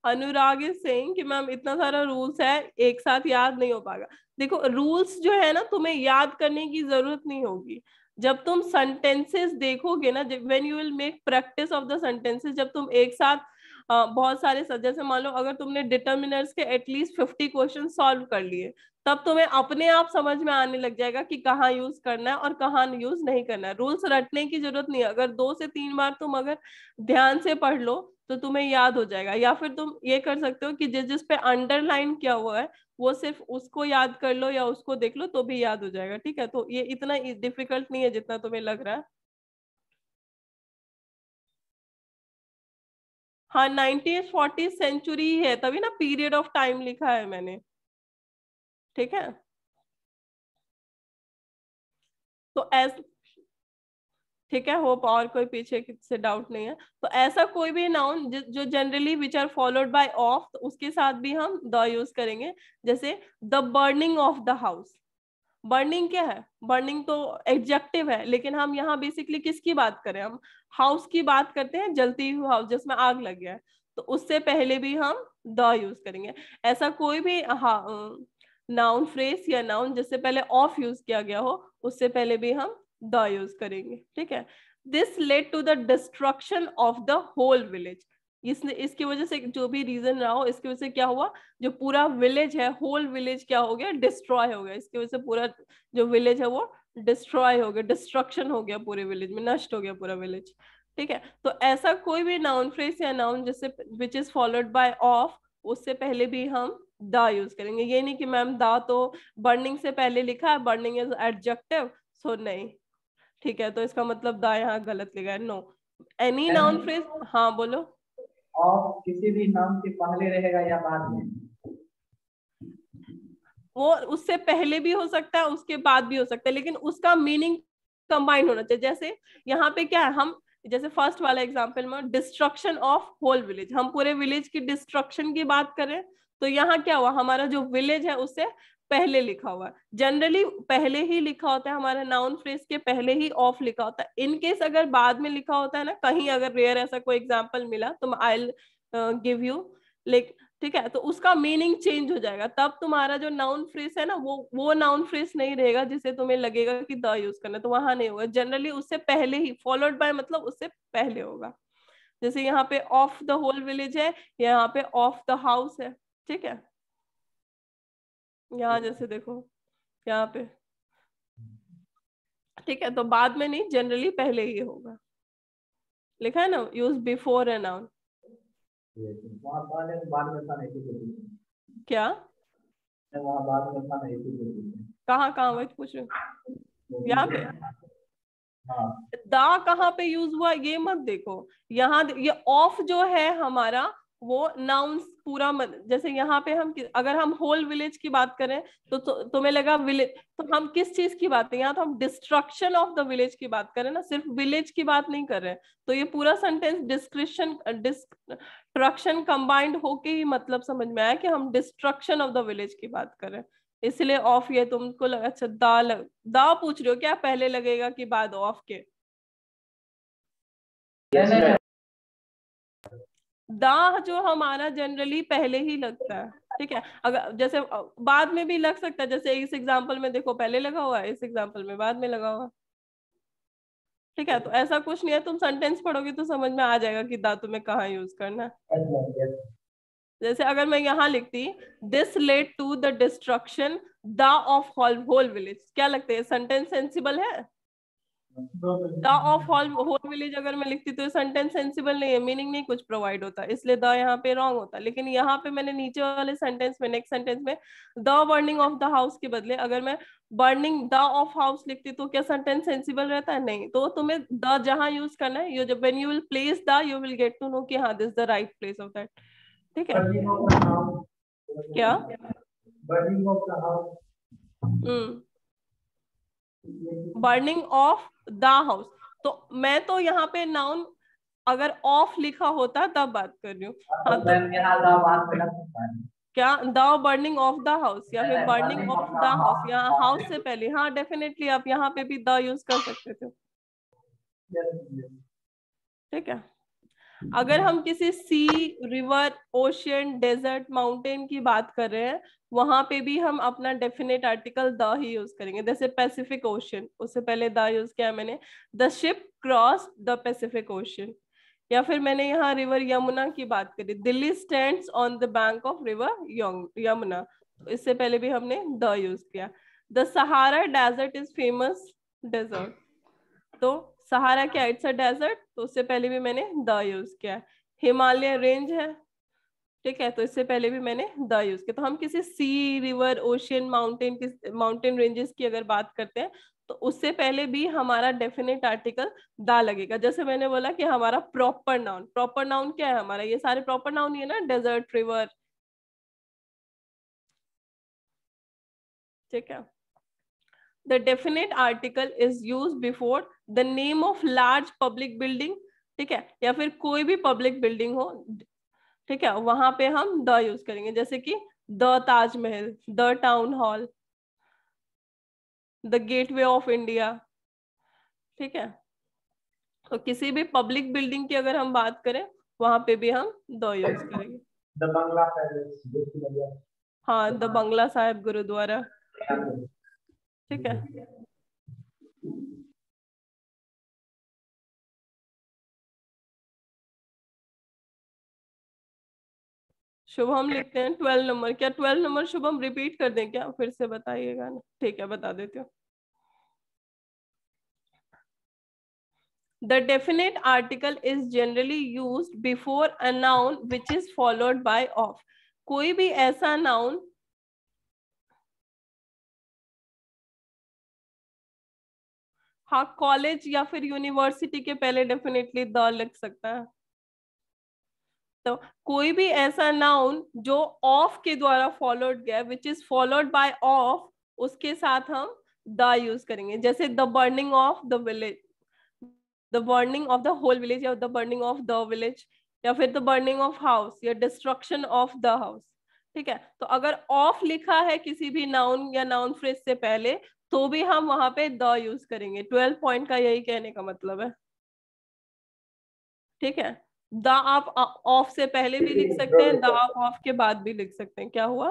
अनुराग इज सेइंग कि मैम इतना सारा रूल्स है एक साथ याद नहीं हो पाएगा देखो रूल्स जो है ना तुम्हें याद करने की जरूरत नहीं होगी जब तुम सेंटेंसेस देखोगे ना when you will make practice of the sentences जब तुम एक साथ आ, बहुत सारे जैसे मान लो अगर तुमने डिटर्मिनर्स के एटलीस्ट फिफ्टी क्वेश्चन सॉल्व कर लिए तब तुम्हें अपने आप समझ में आने लग जाएगा कि कहाँ यूज करना है और कहाँ यूज नहीं करना है रूल्स रटने की जरूरत नहीं है अगर दो से तीन बार तुम अगर ध्यान से पढ़ लो तो तुम्हें याद हो जाएगा या फिर तुम ये कर सकते हो कि जिस जिस पे अंडरलाइन किया हुआ है वो सिर्फ उसको याद कर लो या उसको देख लो तो भी याद हो जाएगा ठीक है तो ये इतना डिफिकल्ट नहीं है जितना तुम्हें लग रहा है हाँ नाइनटीन फोर्टी सेंचुरी है तभी ना पीरियड ऑफ टाइम लिखा है मैंने ठीक है तो एज ठीक है होप और कोई पीछे से डाउट नहीं है तो ऐसा कोई भी नाउन जो generally which are followed by of उसके साथ भी हम द यूज करेंगे जैसे the burning of the house burning क्या है बर्निंग तो एग्जेक्टिव है लेकिन हम यहाँ बेसिकली किसकी बात करें हम हाउस की बात करते हैं जलती हुई हाउस जिसमें आग लग गया है तो उससे पहले भी हम द यूज करेंगे ऐसा कोई भी नाउन हाँ, फ्रेस या नाउन जिससे पहले ऑफ यूज किया गया हो उससे पहले भी हम द यूज करेंगे ठीक है this led to the destruction of the whole village इसने इसकी वजह से जो भी रीजन रहा हो इसकी वजह से क्या हुआ जो पूरा विलेज है होल विलेज क्या हो गया डिस्ट्रॉय हो गया इसकी वजह से पूरा जो विलेज है वो डिस्ट्रॉय हो गया डिस्ट्रक्शन हो गया पूरे विलेज में नष्ट हो गया पूरा विलेज ठीक है तो ऐसा कोई भी नाउन फ्रेस या नाउन जैसे which is followed by of उससे पहले भी हम द यूज करेंगे ये नहीं कि मैम द तो बर्निंग से पहले लिखा है बर्निंग इज एडजेक्टिव सो नहीं ठीक है तो इसका मतलब दाएं गलत लिखा है नो एनी नाउन फ्रेज हाँ बोलो ऑफ किसी भी नाम के पहले रहेगा या बाद में वो उससे पहले भी हो सकता है उसके बाद भी हो सकता है लेकिन उसका मीनिंग कंबाइन होना चाहिए जैसे यहाँ पे क्या है हम जैसे फर्स्ट वाला एग्जाम्पल में डिस्ट्रक्शन ऑफ होल विलेज हम पूरे विलेज की डिस्ट्रक्शन की बात करें तो यहाँ क्या हुआ हमारा जो विलेज है उससे पहले लिखा हुआ है जनरली पहले ही लिखा होता है हमारा नाउन फ्रेज के पहले ही ऑफ लिखा होता है इनकेस अगर बाद में लिखा होता है ना कहीं अगर रेयर ऐसा कोई एग्जाम्पल मिला तो आई गिव यू लाइक ठीक है तो उसका मीनिंग चेंज हो जाएगा तब तुम्हारा जो नाउन फ्रेज है ना वो वो नाउन फ्रेज नहीं रहेगा जिसे तुम्हें लगेगा कि द यूज करना तो वहां नहीं होगा जनरली उससे पहले ही फॉलोड बाय मतलब उससे पहले होगा जैसे यहाँ पे ऑफ द होल विलेज है यहाँ पे ऑफ द हाउस है ठीक है यहाँ जैसे देखो यहाँ पे ठीक है तो बाद में नहीं जनरली पहले ही होगा लिखा है ना यूज बिफोर ए नाउन क्या कहाँ कहाँ वही तो पूछ रहे यहाँ पे दा कहाँ पे यूज हुआ ये मत देखो यहाँ ये ऑफ जो है हमारा वो नाउंस पूरा मन, जैसे यहाँ पे हम अगर हम होल विलेज की बात करें तो, तो तुम्हें लगा विलेज तो हम किस चीज की बात यहाँ तो हम डिस्ट्रक्शन ऑफ द विलेज की बात करें ना सिर्फ विलेज की बात नहीं कर रहे तो ये पूरा सेंटेंस डिस्क्रिप्शन डिस्ट्रक्शन कंबाइंड होके ही मतलब समझ में आया कि हम डिस्ट्रक्शन ऑफ द विलेज की बात करें इसलिए ऑफ ये तुमको लगा अच्छा दा लग, दा पूछ रहे हो क्या पहले लगेगा कि बाद ऑफ के दाह जो हमारा जनरली पहले ही लगता है ठीक है अगर जैसे बाद में भी लग सकता है जैसे इस एग्जाम्पल में देखो पहले लगा हुआ है इस एग्जाम्पल में बाद में लगा हुआ ठीक है तो ऐसा कुछ नहीं है तुम सेंटेंस पढ़ोगे तो समझ में आ जाएगा कि दा तुम्हें कहा यूज करना है जैसे अगर मैं यहाँ लिखती this led to the destruction the of whole whole village क्या लगता है सेंटेंस सेंसिबल है the of whole whole village अगर मैं लिखती तो सेंटेंस सेंसिबल नहीं है मीनिंग नहीं कुछ प्रोवाइड होता इसलिए द यहाँ पे रॉन्ग होता लेकिन यहाँ पे मैंने नीचे वाले सेंटेंस में नेक्स्ट सेंटेंस में the burning of the house के बदले अगर मैं बर्निंग द ऑफ हाउस लिखती तो क्या सेंटेंस सेंसिबल रहता है नहीं तो तुम्हें द जहाँ यूज करना है यू जब when you will place the you will get to know कि हाँ this the right place of that ठीक है क्या burning of the house burning of the house तो मैं तो यहाँ पे नाउन अगर ऑफ लिखा होता तब बात कर रही हूँ हाँ, हाँ, तो तो क्या the burning of the house या फिर बर्निंग ऑफ द हाउस यहाँ हाउस से पहले हाँ डेफिनेटली आप यहाँ पे भी द यूज कर सकते थे ठीक है अगर हम किसी sea river ocean desert mountain की बात कर रहे हैं वहां पे भी हम अपना डेफिनेट आर्टिकल द ही यूज करेंगे जैसे पैसिफिक ओशन उससे पहले द यूज किया मैंने the ship cross the Pacific ocean या फिर मैंने यहाँ रिवर यमुना की बात करी Delhi stand on the bank of river Yamuna तो इससे पहले भी हमने द यूज किया the Sahara desert is famous desert तो सहारा क्या इट्स अ डेजर्ट तो उससे पहले भी मैंने द यूज किया हिमालय रेंज है ठीक है तो इससे पहले भी मैंने द यूज किया तो हम किसी sea river ocean mountain mountain ranges की अगर बात करते हैं तो उससे पहले भी हमारा डेफिनेट आर्टिकल दा लगेगा जैसे मैंने बोला कि हमारा प्रॉपर नाउन प्रॉपर नाउन क्या है हमारा ये सारे प्रॉपर नाउन ही है ना डेजर्ट रिवर ठीक है the definite article is use before the name of large public building ठीक है या फिर कोई भी पब्लिक बिल्डिंग हो ठीक है वहां पे हम द यूज करेंगे जैसे कि the Taj Mahal the town hall the gateway of India ठीक है तो किसी भी पब्लिक बिल्डिंग की अगर हम बात करें वहां पे भी हम द यूज करेंगे द बंगला मतलब हाँ द बंगला साहेब गुरुद्वारा ठीक है शुभम लिखते हैं ट्वेल्व नंबर क्या ट्वेल्व नंबर शुभम रिपीट कर दें क्या फिर से बताइएगा ना ठीक है बता देती हूँ the definite article is generally used before a noun which is followed by of कोई भी ऐसा noun हाँ कॉलेज या फिर यूनिवर्सिटी के पहले डेफिनेटली द लग सकता है तो कोई भी ऐसा नाउन जो ऑफ के द्वारा फॉलोड गया which is followed by of उसके साथ हम द यूज करेंगे जैसे the burning of the village the burning of the whole village या the burning of the village या फिर द बर्निंग ऑफ हाउस या डिस्ट्रक्शन ऑफ द हाउस ठीक है तो अगर ऑफ लिखा है किसी भी नाउन या नाउन फ्रेज से पहले तो भी हम वहां पे द यूज करेंगे ट्वेल्व पॉइंट का यही कहने का मतलब है ठीक है द आप ऑफ से पहले भी लिख सकते हैं द आप ऑफ के बाद भी लिख सकते हैं क्या हुआ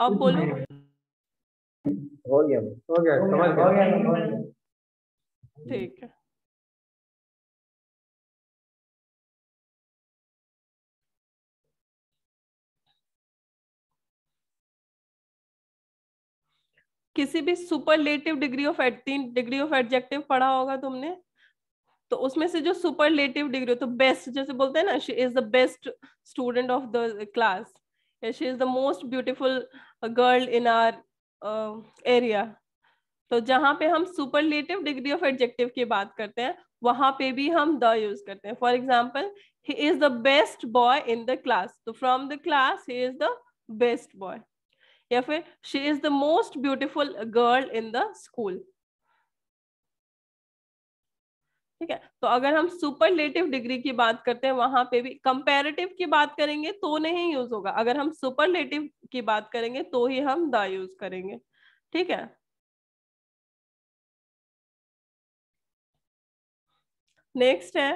अब बोलो हो गया हो गया ठीक है किसी भी superlative degree of eighteen degree of adjective पढ़ा होगा तुमने तो उसमें से जो सुपरलेटिव डिग्री तो बेस्ट जैसे बोलते हैं ना she is the best student of the class she is the most beautiful girl in our area तो जहां पे हम सुपरलेटिव डिग्री ऑफ एडजेक्टिव की बात करते हैं वहां पे भी हम द यूज करते हैं for example he is the best boy in the class तो from the class he is the best boy या फिर she is the most beautiful girl in the school ठीक है तो अगर हम सुपरलेटिव डिग्री की बात करते हैं वहां पे भी कंपेरेटिव की बात करेंगे तो नहीं यूज होगा अगर हम सुपरलेटिव की बात करेंगे तो ही हम द यूज करेंगे ठीक है नेक्स्ट है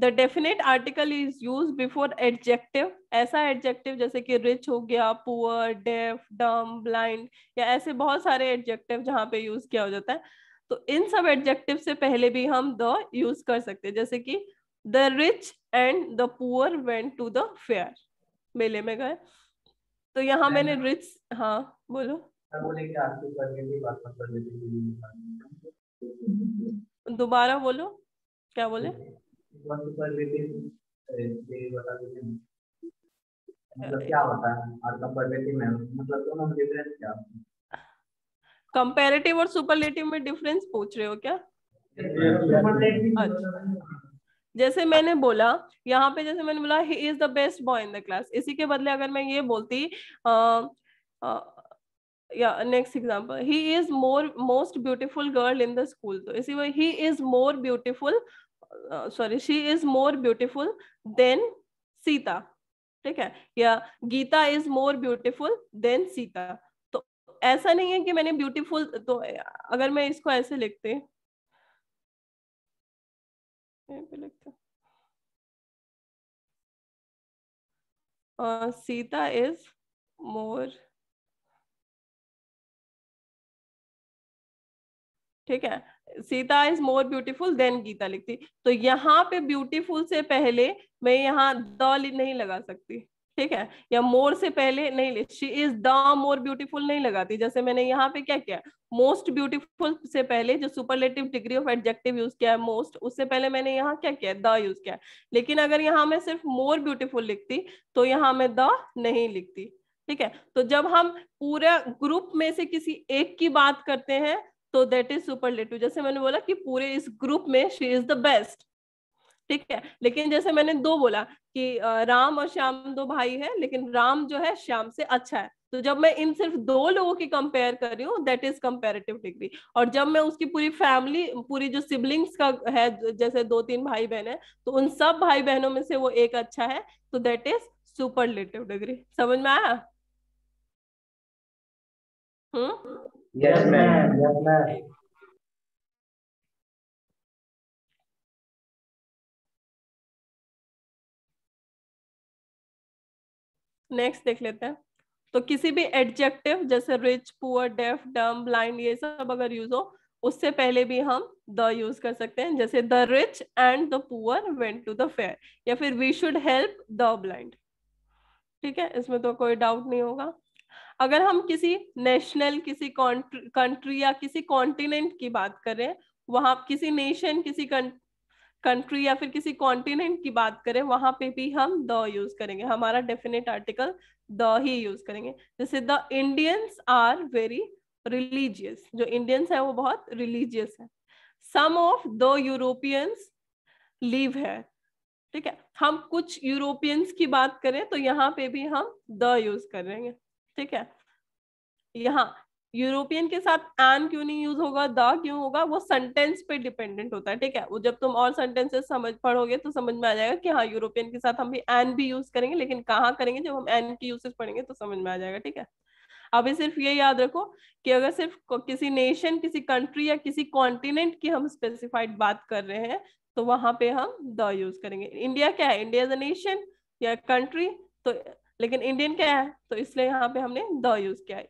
the definite article is use before adjective ऐसा एडजेक्टिव जैसे कि रिच हो गया पुअर डेफ डम ब्लाइंड या ऐसे बहुत सारे एडजेक्टिव जहां पे यूज किया हो जाता है तो इन सब एडजेक्टिव से पहले भी हम द यूज कर सकते हैं जैसे कि the rich and the poor went to the fair मेले में गए तो यहाँ मैंने रिच हाँ बोलो दोबारा बोलो क्या बोले मतलब क्या होता है और कंपैरेटिव में मतलब दोनों में डिफरेंस क्या है कंपैरेटिव और सुपरलेटिव में डिफरेंस पूछ रहे हो क्या अच्छा जैसे मैंने बोला यहाँ पे जैसे मैंने बोला he is the best boy in the class इसी के बदले अगर मैं ये बोलती next example he is more most beautiful girl in the school तो इसी way he is more beautiful sorry she is more beautiful than Sita ठीक है या Gita is more beautiful than Sita ऐसा नहीं है कि मैंने ब्यूटीफुल तो अगर मैं इसको ऐसे लिखते सीता इज मोर ठीक है Sita is more beautiful than Gita लिखती तो यहाँ पे ब्यूटीफुल से पहले मैं यहाँ द नहीं लगा सकती ठीक है या मोर से पहले नहीं ले she is the more beautiful नहीं लगाती जैसे मैंने यहाँ पे क्या किया मोस्ट ब्यूटीफुल से पहले जो superlative degree of adjective use किया है मोस्ट उससे पहले मैंने यहाँ क्या किया द यूज किया लेकिन अगर यहाँ मैं सिर्फ मोर ब्यूटीफुल लिखती तो यहाँ मैं द नहीं लिखती ठीक है तो जब हम पूरे ग्रुप में से किसी एक की बात करते हैं तो देट इज सुपरलेटिव जैसे मैंने बोला कि पूरे इस ग्रुप में शी इज द बेस्ट ठीक है लेकिन जैसे मैंने दो बोला कि राम और श्याम दो भाई है लेकिन राम जो है श्याम से अच्छा है तो जब मैं इन सिर्फ दो लोगों की कंपेयर कर रही हूँ दैट इज कंपेरेटिव डिग्री और जब मैं उसकी पूरी फैमिली पूरी जो सिबलिंग्स का है जैसे दो तीन भाई बहन है तो उन सब भाई बहनों में से वो एक अच्छा है तो दैट इज लेटिव डिग्री समझ में आया हम्म यस मैम नेक्स्ट देख लेते हैं तो किसी भी एडजेक्टिव जैसे rich poor deaf dumb blind ये सब अगर यूज हो उससे पहले भी हम द यूज कर सकते हैं जैसे the rich and the poor went to the fair या फिर we should help the blind ठीक है इसमें तो कोई डाउट नहीं होगा अगर हम किसी नेशनल किसी कंट्री या किसी कॉन्टिनेंट की बात करें वहां किसी नेशन किसी कंट्री या फिर किसी कॉन्टिनेंट की बात करें वहां पे भी हम द यूज करेंगे हमारा डेफिनेट आर्टिकल द ही यूज करेंगे जैसे the Indians are very religious जो इंडियंस है वो बहुत रिलीजियस है some of the Europeans live है ठीक है हम कुछ यूरोपियंस की बात करें तो यहाँ पे भी हम द यूज करेंगे ठीक है यहाँ यूरोपियन के साथ एन क्यों नहीं यूज होगा द क्यों होगा वो सेंटेंस पे डिपेंडेंट होता है ठीक है वो जब तुम और सेंटेंसेस समझ पढ़ोगे तो समझ में आ जाएगा कि हाँ यूरोपियन के साथ हम भी एन भी यूज करेंगे लेकिन कहाँ करेंगे जब हम एन की यूसेज पढ़ेंगे तो समझ में आ जाएगा ठीक है अभी सिर्फ ये याद रखो कि अगर सिर्फ किसी नेशन किसी कंट्री या किसी कॉन्टिनेंट की हम स्पेसिफाइड बात कर रहे हैं तो वहां पे हम द यूज करेंगे इंडिया क्या है इंडिया इज अ नेशन या कंट्री तो लेकिन इंडियन क्या है तो इसलिए यहाँ पे हमने द यूज किया है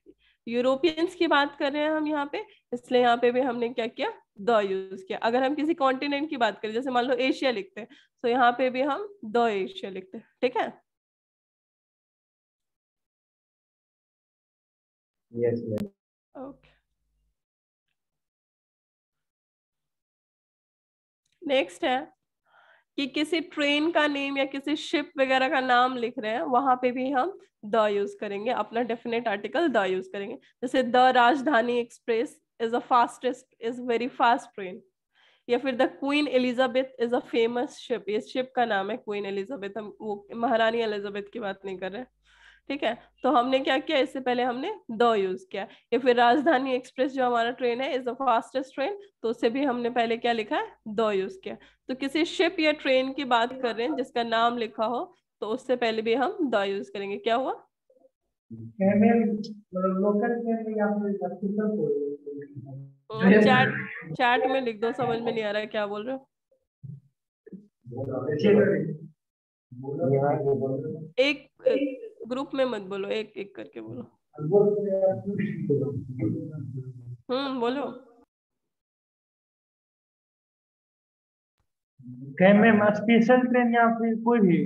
यूरोपियंस की बात कर रहे हैं हम यहाँ पे इसलिए यहाँ पे भी हमने क्या किया द यूज किया अगर हम किसी कॉन्टिनेंट की बात करें जैसे मान लो एशिया लिखते हैं तो यहाँ पे भी हम द एशिया लिखते हैं ठीक है yes okay नेक्स्ट है कि किसी ट्रेन का नेम या किसी शिप वगैरह का नाम लिख रहे हैं वहां पे भी हम द यूज करेंगे अपना डेफिनेट आर्टिकल द यूज करेंगे जैसे the Rajdhani Express is a fastest is very fast train या फिर the Queen Elizabeth is a famous ship ये शिप का नाम है क्वीन एलिजाबेथ हम वो महारानी एलिजाबेथ की बात नहीं कर रहे हैं ठीक है तो हमने क्या किया इससे पहले हमने द यूज किया या फिर राजधानी एक्सप्रेस जो हमारा ट्रेन है इज द फास्टेस्ट ट्रेन तो उससे भी हमने पहले क्या लिखा है द यूज किया तो किसी शिप या ट्रेन की बात कर रहे हैं जिसका नाम लिखा हो तो उससे पहले भी हम द यूज करेंगे क्या हुआ चैट चैट मतलब हम्म, में लिख दो समझ में नहीं आ रहा है क्या बोल रहे हो एक ग्रुप में मत बोलो एक एक करके बोलो हम्म बोलो स्पेशल ट्रेन या फिर कोई भी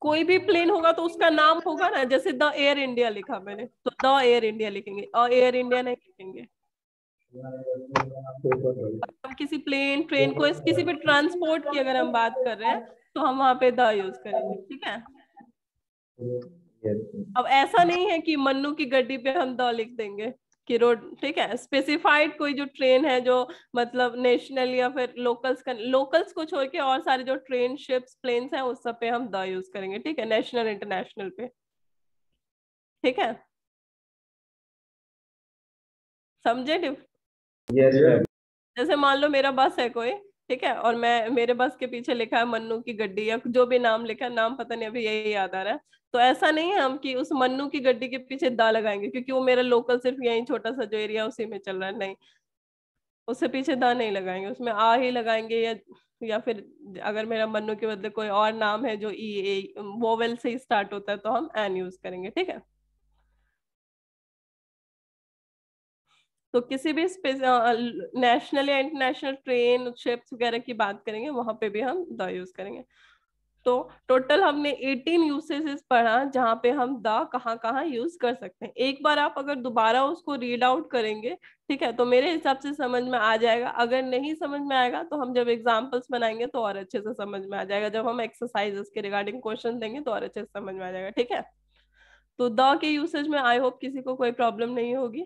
कोई भी प्लेन होगा तो उसका नाम होगा ना जैसे द एयर इंडिया लिखा मैंने तो द एयर इंडिया लिखेंगे और एयर इंडिया नहीं लिखेंगे हम किसी प्लेन ट्रेन को किसी भी ट्रांसपोर्ट की अगर हम बात कर रहे हैं तो हम वहां पे द यूज करेंगे ठीक है अब ऐसा नहीं है कि मन्नू की गड्डी पे हम द लिख देंगे कि रोड ठीक है स्पेसिफाइड कोई जो ट्रेन है जो मतलब नेशनल या फिर लोकल्स का लोकल्स को छोड़ के और सारे जो ट्रेन शिप्स प्लेन्स हैं उस सब पे हम द यूज करेंगे ठीक है नेशनल इंटरनेशनल पे ठीक है समझे yes, जैसे मान लो मेरा बस है कोई ठीक है और मैं मेरे बस के पीछे लिखा है मन्नू की गड्डी या जो भी नाम लिखा है नाम पता नहीं अभी यही याद आ रहा है तो ऐसा नहीं है हम कि उस मन्नू की गड्डी के पीछे दा लगाएंगे क्योंकि वो मेरा लोकल सिर्फ यही छोटा सा जो एरिया उसी में चल रहा है नहीं उससे पीछे दा नहीं लगाएंगे उसमें आ ही लगाएंगे या या फिर अगर मेरा मन्नू के बदले कोई और नाम है जो ई ए वोवेल से ही स्टार्ट होता है तो हम एन यूज करेंगे ठीक है तो किसी भी नेशनल या इंटरनेशनल ट्रेन शिप्स वगैरह की बात करेंगे वहां पे भी हम द यूज करेंगे तो टोटल हमने 18 यूसेजेस पढ़ा जहाँ पे हम द कहाँ कहाँ यूज कर सकते हैं एक बार आप अगर दोबारा उसको रीड आउट करेंगे ठीक है तो मेरे हिसाब से समझ में आ जाएगा अगर नहीं समझ में आएगा तो हम जब एग्जाम्पल्स बनाएंगे तो और अच्छे से समझ में आ जाएगा जब हम एक्सरसाइजेस के रिगार्डिंग क्वेश्चन देंगे तो और अच्छे से समझ में आ जाएगा ठीक है तो द के यूसेज में आई होप किसी को कोई प्रॉब्लम नहीं होगी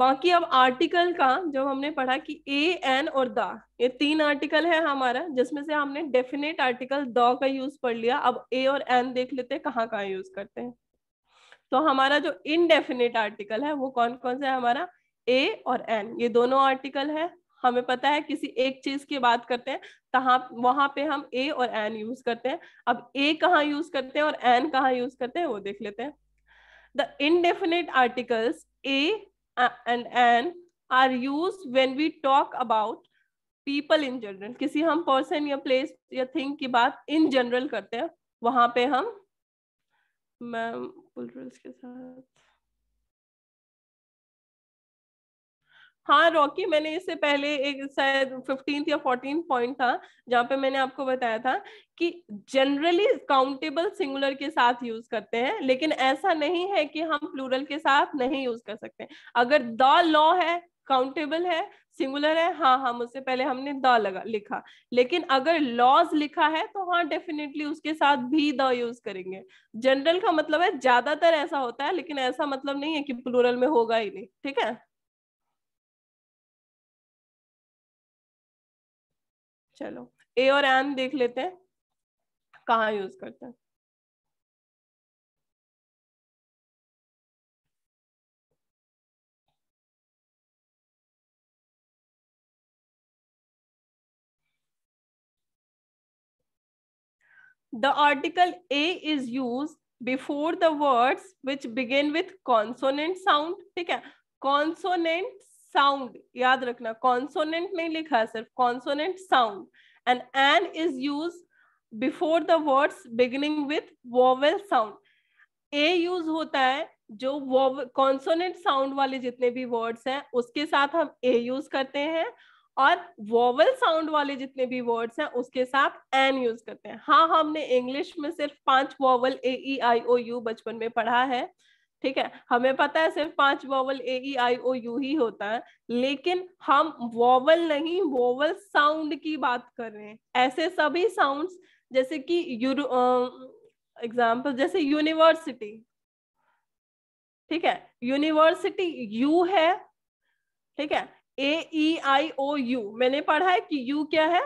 बाकी अब आर्टिकल का जो हमने पढ़ा कि ए एन और द ये तीन आर्टिकल है हमारा जिसमें से हमने डेफिनेट आर्टिकल द का यूज पढ़ लिया अब ए और एन देख लेते हैं कहाँ कहाँ यूज करते हैं तो हमारा जो इनडेफिनेट आर्टिकल है वो कौन कौन सा है हमारा ए और एन ये दोनों आर्टिकल है हमें पता है किसी एक चीज की बात करते हैं तहा वहां पे हम ए और एन यूज करते हैं अब ए कहाँ यूज करते हैं और एन कहाँ यूज करते हैं वो देख लेते हैं the indefinite articles a and an are used when we talk about people in general किसी हम person या place या thing की बात in general करते हैं वहां पे हम मैम के साथ हाँ रॉकी मैंने इससे पहले एक शायद फिफ्टींथ या फोर्टीन पॉइंट था जहाँ पे मैंने आपको बताया था कि जनरली काउंटेबल सिंगुलर के साथ यूज करते हैं लेकिन ऐसा नहीं है कि हम प्लूरल के साथ नहीं यूज कर सकते अगर द लॉ है काउंटेबल है सिंगुलर है हाँ हम हाँ, उससे पहले हमने द लगा लिखा लेकिन अगर लॉज लिखा है तो हाँ डेफिनेटली उसके साथ भी द यूज करेंगे जनरल का मतलब है ज्यादातर ऐसा होता है लेकिन ऐसा मतलब नहीं है कि प्लूरल में होगा ही नहीं ठीक है चलो ए और एम देख लेते हैं कहा यूज करते हैं the article a is use before the words which begin with consonant sound ठीक है कॉन्सोनेंट साउंड याद रखना कॉन्सोनेंट नहीं लिखा सिर्फ consonant sound and an is use before the words beginning with vowel sound a use होता है जो वो कॉन्सोनेंट साउंड वाले जितने भी वर्ड्स हैं उसके साथ हम ए यूज करते हैं और वोवल साउंड वाले जितने भी वर्ड्स हैं उसके साथ एन यूज करते हैं हाँ हमने इंग्लिश में सिर्फ पांच vowel A E I O you बचपन में पढ़ा है ठीक है हमें पता है सिर्फ पांच vowel A E I O you ही होता है लेकिन हम वॉवल नहीं वॉवल साउंड की बात कर रहे हैं ऐसे सभी साउंड्स जैसे कि एग्जाम्पल जैसे यूनिवर्सिटी ठीक है यूनिवर्सिटी यू है ठीक है ए ई आई ओ यू मैंने पढ़ा है कि यू क्या है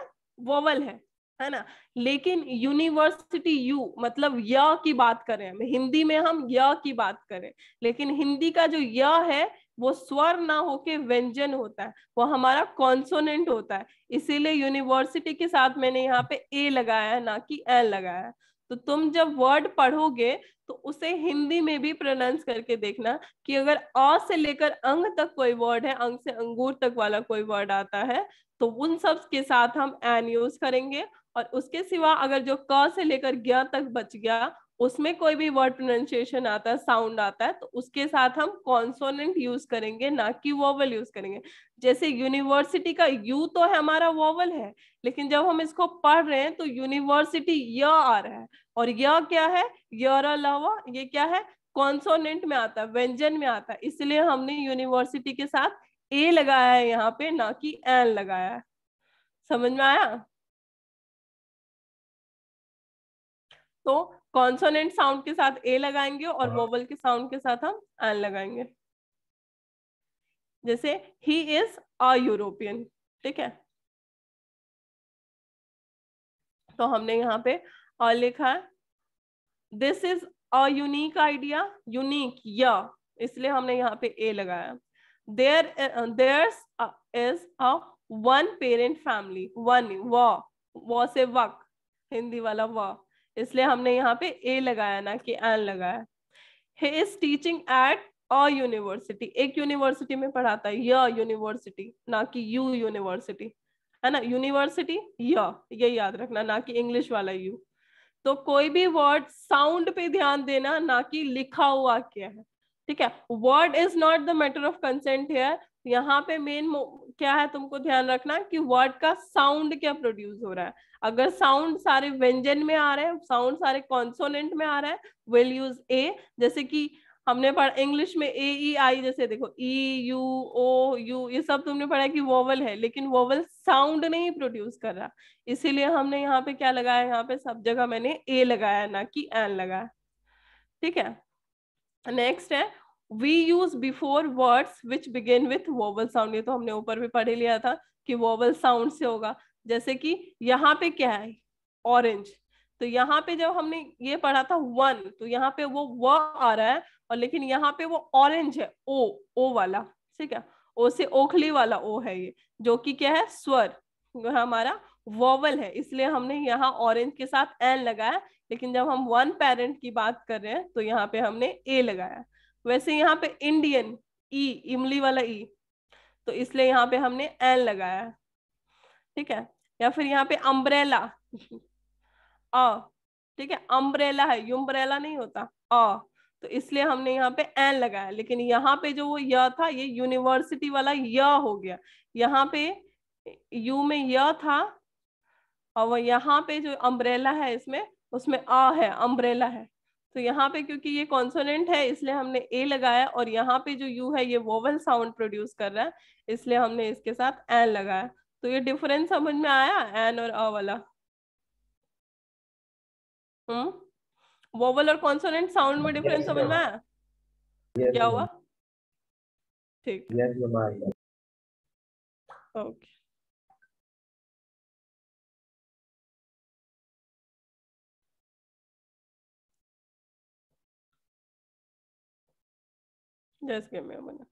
वोवल है है ना लेकिन यूनिवर्सिटी यू मतलब य की बात करें हम हिंदी में हम य की बात करें लेकिन हिंदी का जो य है वो स्वर ना होके व्यंजन होता है वो हमारा कॉन्सोनेंट होता है इसीलिए यूनिवर्सिटी के साथ मैंने यहाँ पे ए लगाया है ना कि एन लगाया तो तुम जब वर्ड पढ़ोगे तो उसे हिंदी में भी प्रोनाउंस करके देखना कि अगर अ से लेकर अंग तक कोई वर्ड है अंग से अंगूर तक वाला कोई वर्ड आता है तो उन सब के साथ हम एन यूज करेंगे और उसके सिवा अगर जो क से लेकर ज्ञ तक बच गया उसमें कोई भी वर्ड प्रोनाउंसिएशन आता है साउंड आता है तो उसके साथ हम कॉन्सोनेंट यूज करेंगे ना कि वोवल यूज करेंगे जैसे यूनिवर्सिटी का यू तो है हमारा वोवल है लेकिन जब हम इसको पढ़ रहे हैं तो यूनिवर्सिटी य आ रहा है और य क्या है यवा ये क्या है कॉन्सोनेंट में आता है व्यंजन में आता है इसलिए हमने यूनिवर्सिटी के साथ ए लगाया है यहाँ पे ना कि एन लगाया है समझ में आया तो कॉन्सोनेंट साउंड के साथ ए लगाएंगे और वोवल हाँ। के साउंड के साथ हम एन लगाएंगे जैसे ही इज अ यूरोपियन ठीक है तो हमने यहाँ पे और लिखा है this is a unique idea unique या इसलिए हमने यहाँ पे ए लगाया there there's is a one parent family one व से वक हिंदी वाला व इसलिए हमने यहाँ पे ए लगाया ना कि एन लगाया he is teaching at a university एक यूनिवर्सिटी में पढ़ाता है य यूनिवर्सिटी ना कि यू यूनिवर्सिटी है ना यूनिवर्सिटी य ये याद रखना ना कि इंग्लिश वाला यू तो कोई भी वर्ड साउंड पे ध्यान देना ना कि लिखा हुआ क्या है ठीक है word is not the matter of consent here यहाँ पे मेन क्या है तुमको ध्यान रखना कि वर्ड का साउंड क्या प्रोड्यूस हो रहा है अगर साउंड सारे व्यंजन में आ रहे हैं साउंड सारे कॉन्सोनेंट में आ रहा है विल यूज ए जैसे कि हमने पढ़ा इंग्लिश में ए ई आई जैसे देखो ई यू ओ यू ये सब तुमने पढ़ा कि वोवल है लेकिन वोवल साउंड नहीं प्रोड्यूस कर रहा इसीलिए हमने यहाँ पे क्या लगाया यहाँ पे सब जगह मैंने ए लगाया ना कि एन लगाया ठीक है नेक्स्ट है we use before words which begin with vowel sound ये तो हमने ऊपर भी पढ़े लिया था कि वोवल साउंड से होगा जैसे कि यहाँ पे क्या है ऑरेंज तो यहाँ पे जब हमने ये पढ़ा था वन तो यहाँ पे वो व आ रहा है और लेकिन यहाँ पे वो ऑरेंज है ओ ओ वाला ठीक है ओ से ओखली वाला ओ है ये जो कि क्या है स्वर हमारा वोवल है इसलिए हमने यहाँ ऑरेंज के साथ एन लगाया लेकिन जब हम वन पेरेंट की बात कर रहे हैं तो यहाँ पे हमने ए लगाया वैसे यहाँ पे इंडियन ई e, इमली वाला ई e. तो इसलिए यहाँ पे हमने एन लगाया ठीक है या फिर यहाँ पे अम्ब्रेला अ ठीक है अम्ब्रेला है युम्ब्रेला नहीं होता अ तो इसलिए हमने यहाँ पे एन लगाया लेकिन यहाँ पे जो वो य था ये यूनिवर्सिटी वाला य हो गया यहाँ पे यू में य था और वो यहाँ पे जो अम्ब्रेला है इसमें उसमें अ है अम्ब्रेला है तो यहाँ पे क्योंकि ये कॉन्सोनेंट है इसलिए हमने ए लगाया और यहाँ पे जो यू है ये वोवल साउंड प्रोड्यूस कर रहा है इसलिए हमने इसके साथ एन लगाया तो ये डिफरेंस समझ में आया एन और अ वाला हम्म वोवल और कॉन्सोनेंट साउंड में डिफरेंस समझ में आया क्या हुआ ठीक okay give me a minute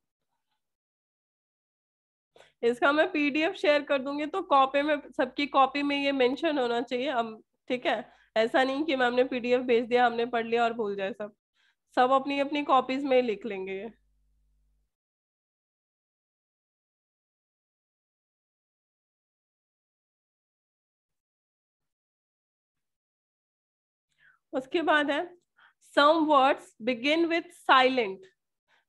इसका मैं पीडीएफ शेयर कर दूंगी तो कॉपी में सबकी कॉपी में ये मेंशन होना चाहिए अब ठीक है ऐसा नहीं कि मैम ने पीडीएफ भेज दिया हमने पढ़ लिया और भूल जाए सब सब अपनी अपनी कॉपीज में ही लिख लेंगे ये उसके बाद है some words begin with silent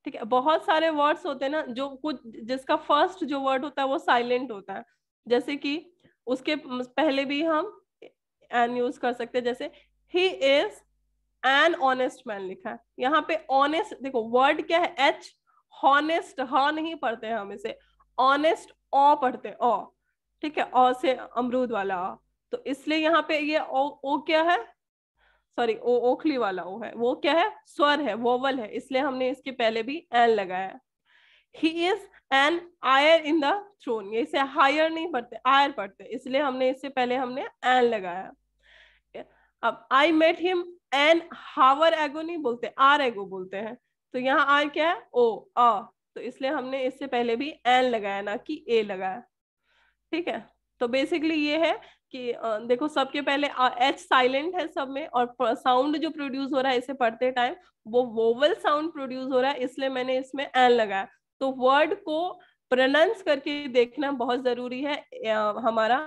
ठीक है बहुत सारे वर्ड्स होते हैं ना जो कुछ जिसका फर्स्ट जो वर्ड होता है वो साइलेंट होता है जैसे कि उसके पहले भी हम एन यूज कर सकते हैं जैसे he is an honest man लिखा है यहाँ पे ऑनेस्ट देखो वर्ड क्या है एच हॉनेस्ट ह नहीं पढ़ते हम इसे ऑनेस्ट ओ पढ़ते ओ ठीक है ओ से अमरूद वाला ओ तो इसलिए यहाँ पे ये ओ ओ क्या है सॉरी ओ ओखली वाला ओ है वो क्या है स्वर है वोवल है इसलिए हमने इसके पहले भी एन लगाया he is an heir in the throne ये इसे हायर नहीं पढ़ते आयर पढ़ते इसलिए हमने इससे पहले हमने एन लगाया अब I met him an hour ago नहीं बोलते आर एगो बोलते हैं तो यहाँ आर क्या है ओ अ तो इसलिए हमने इससे पहले भी एन लगाया ना कि ए लगाया ठीक है तो बेसिकली ये है कि देखो सबके पहले एच साइलेंट है सब में और साउंड जो प्रोड्यूस हो रहा है इसे पढ़ते टाइम वो वोवल साउंड प्रोड्यूस हो रहा है इसलिए मैंने इसमें एन लगाया तो वर्ड को प्रनाउंस करके देखना बहुत जरूरी है हमारा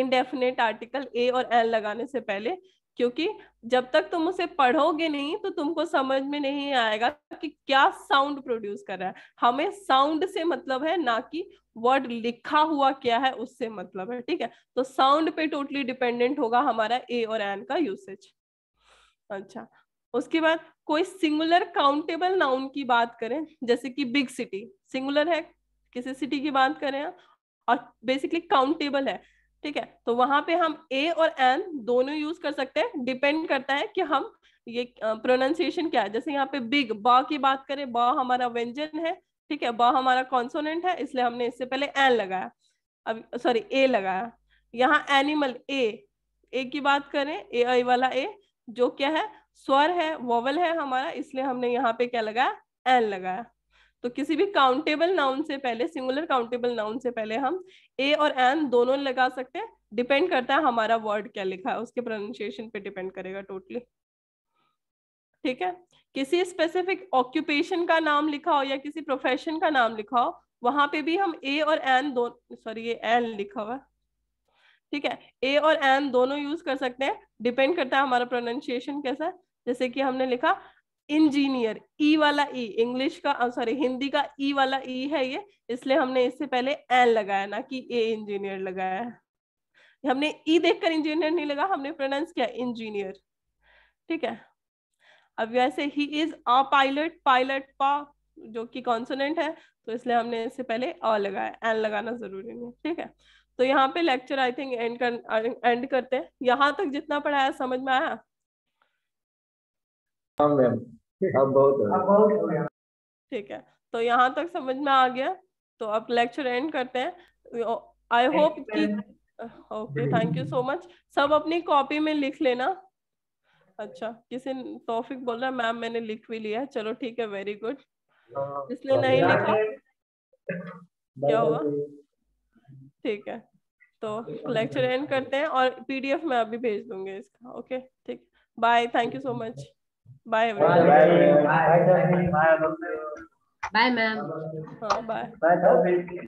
इनडेफिनेट आर्टिकल ए और एन लगाने से पहले क्योंकि जब तक तुम उसे पढ़ोगे नहीं तो तुमको समझ में नहीं आएगा कि क्या साउंड प्रोड्यूस कर रहा है हमें साउंड से मतलब है ना कि वर्ड लिखा हुआ क्या है उससे मतलब है ठीक है तो साउंड पे टोटली डिपेंडेंट होगा हमारा ए और एन का यूसेज अच्छा उसके बाद कोई सिंगुलर काउंटेबल नाउन की बात करें जैसे कि बिग सिटी सिंगुलर है किसी सिटी की बात करें और बेसिकली काउंटेबल है ठीक है तो वहां पे हम ए और एन दोनों यूज कर सकते हैं डिपेंड करता है कि हम ये प्रोनाउंसिएशन क्या है जैसे यहाँ पे बिग बा की बात करें बा हमारा व्यंजन है ठीक है बा हमारा कॉन्सोनेंट है इसलिए हमने इससे पहले एन लगाया अब सॉरी ए लगाया यहाँ एनिमल ए ए की बात करें ए आई वाला ए जो क्या है स्वर है वोवल है हमारा इसलिए हमने यहाँ पे क्या लगाया एन लगाया तो किसी भी काउंटेबल नाउन से पहले सिंगुलर काउंटेबल नाउन से पहले हम ए और एन दोनों लगा सकते हैं डिपेंड करता है हमारा वर्ड क्या लिखा है उसके प्रोनाउंसिएशन पे डिपेंड करेगा टोटली ठीक है किसी स्पेसिफिक ऑक्यूपेशन का नाम लिखा हो या किसी प्रोफेशन का नाम लिखा हो वहां पे भी हम ए और एन दो सॉरी ये एन लिखा हुआ ठीक है ए और एन दोनों यूज कर सकते हैं डिपेंड करता है हमारा प्रोनाउंसिएशन कैसा है जैसे कि हमने लिखा इंजीनियर ई e वाला ई e, इंग्लिश का सॉरी हिंदी का ई e वाला ई है ये इसलिए हमने इससे पहले एन लगाया ना कि ए इंजीनियर लगाया हमने ई देखकर इंजीनियर नहीं लगा हमने प्रोनाउंस किया इंजीनियर ठीक है अब वैसे he is a pilot pilot पा जो कि कॉन्सोनेंट है तो इसलिए हमने इससे पहले अ लगाया एन लगाना जरूरी नहीं ठीक है तो यहाँ पे लेक्चर आई थिंक एंड कर एंड करते हैं यहाँ तक जितना पढ़ाया समझ में आया हाँ, ठीक है तो यहाँ तक समझ में आ गया तो अब लेक्चर एंड करते हैं आई होप कि okay thank you so much सब अपनी कॉपी में लिख लेना अच्छा किसी तोफिक बोल रहा है मैम मैंने लिख भी लिया है चलो ठीक है वेरी गुड इसलिए नहीं लिखा क्या हुआ ठीक है तो लेक्चर एंड करते हैं और पीडीएफ में अभी भेज दूंगी इसका ओके ठीक bye thank you so much Bye, everyone. Bye, bye, bye, oh, bye, bye, bye, bye, ma'am. bye, bye, bye, bye, bye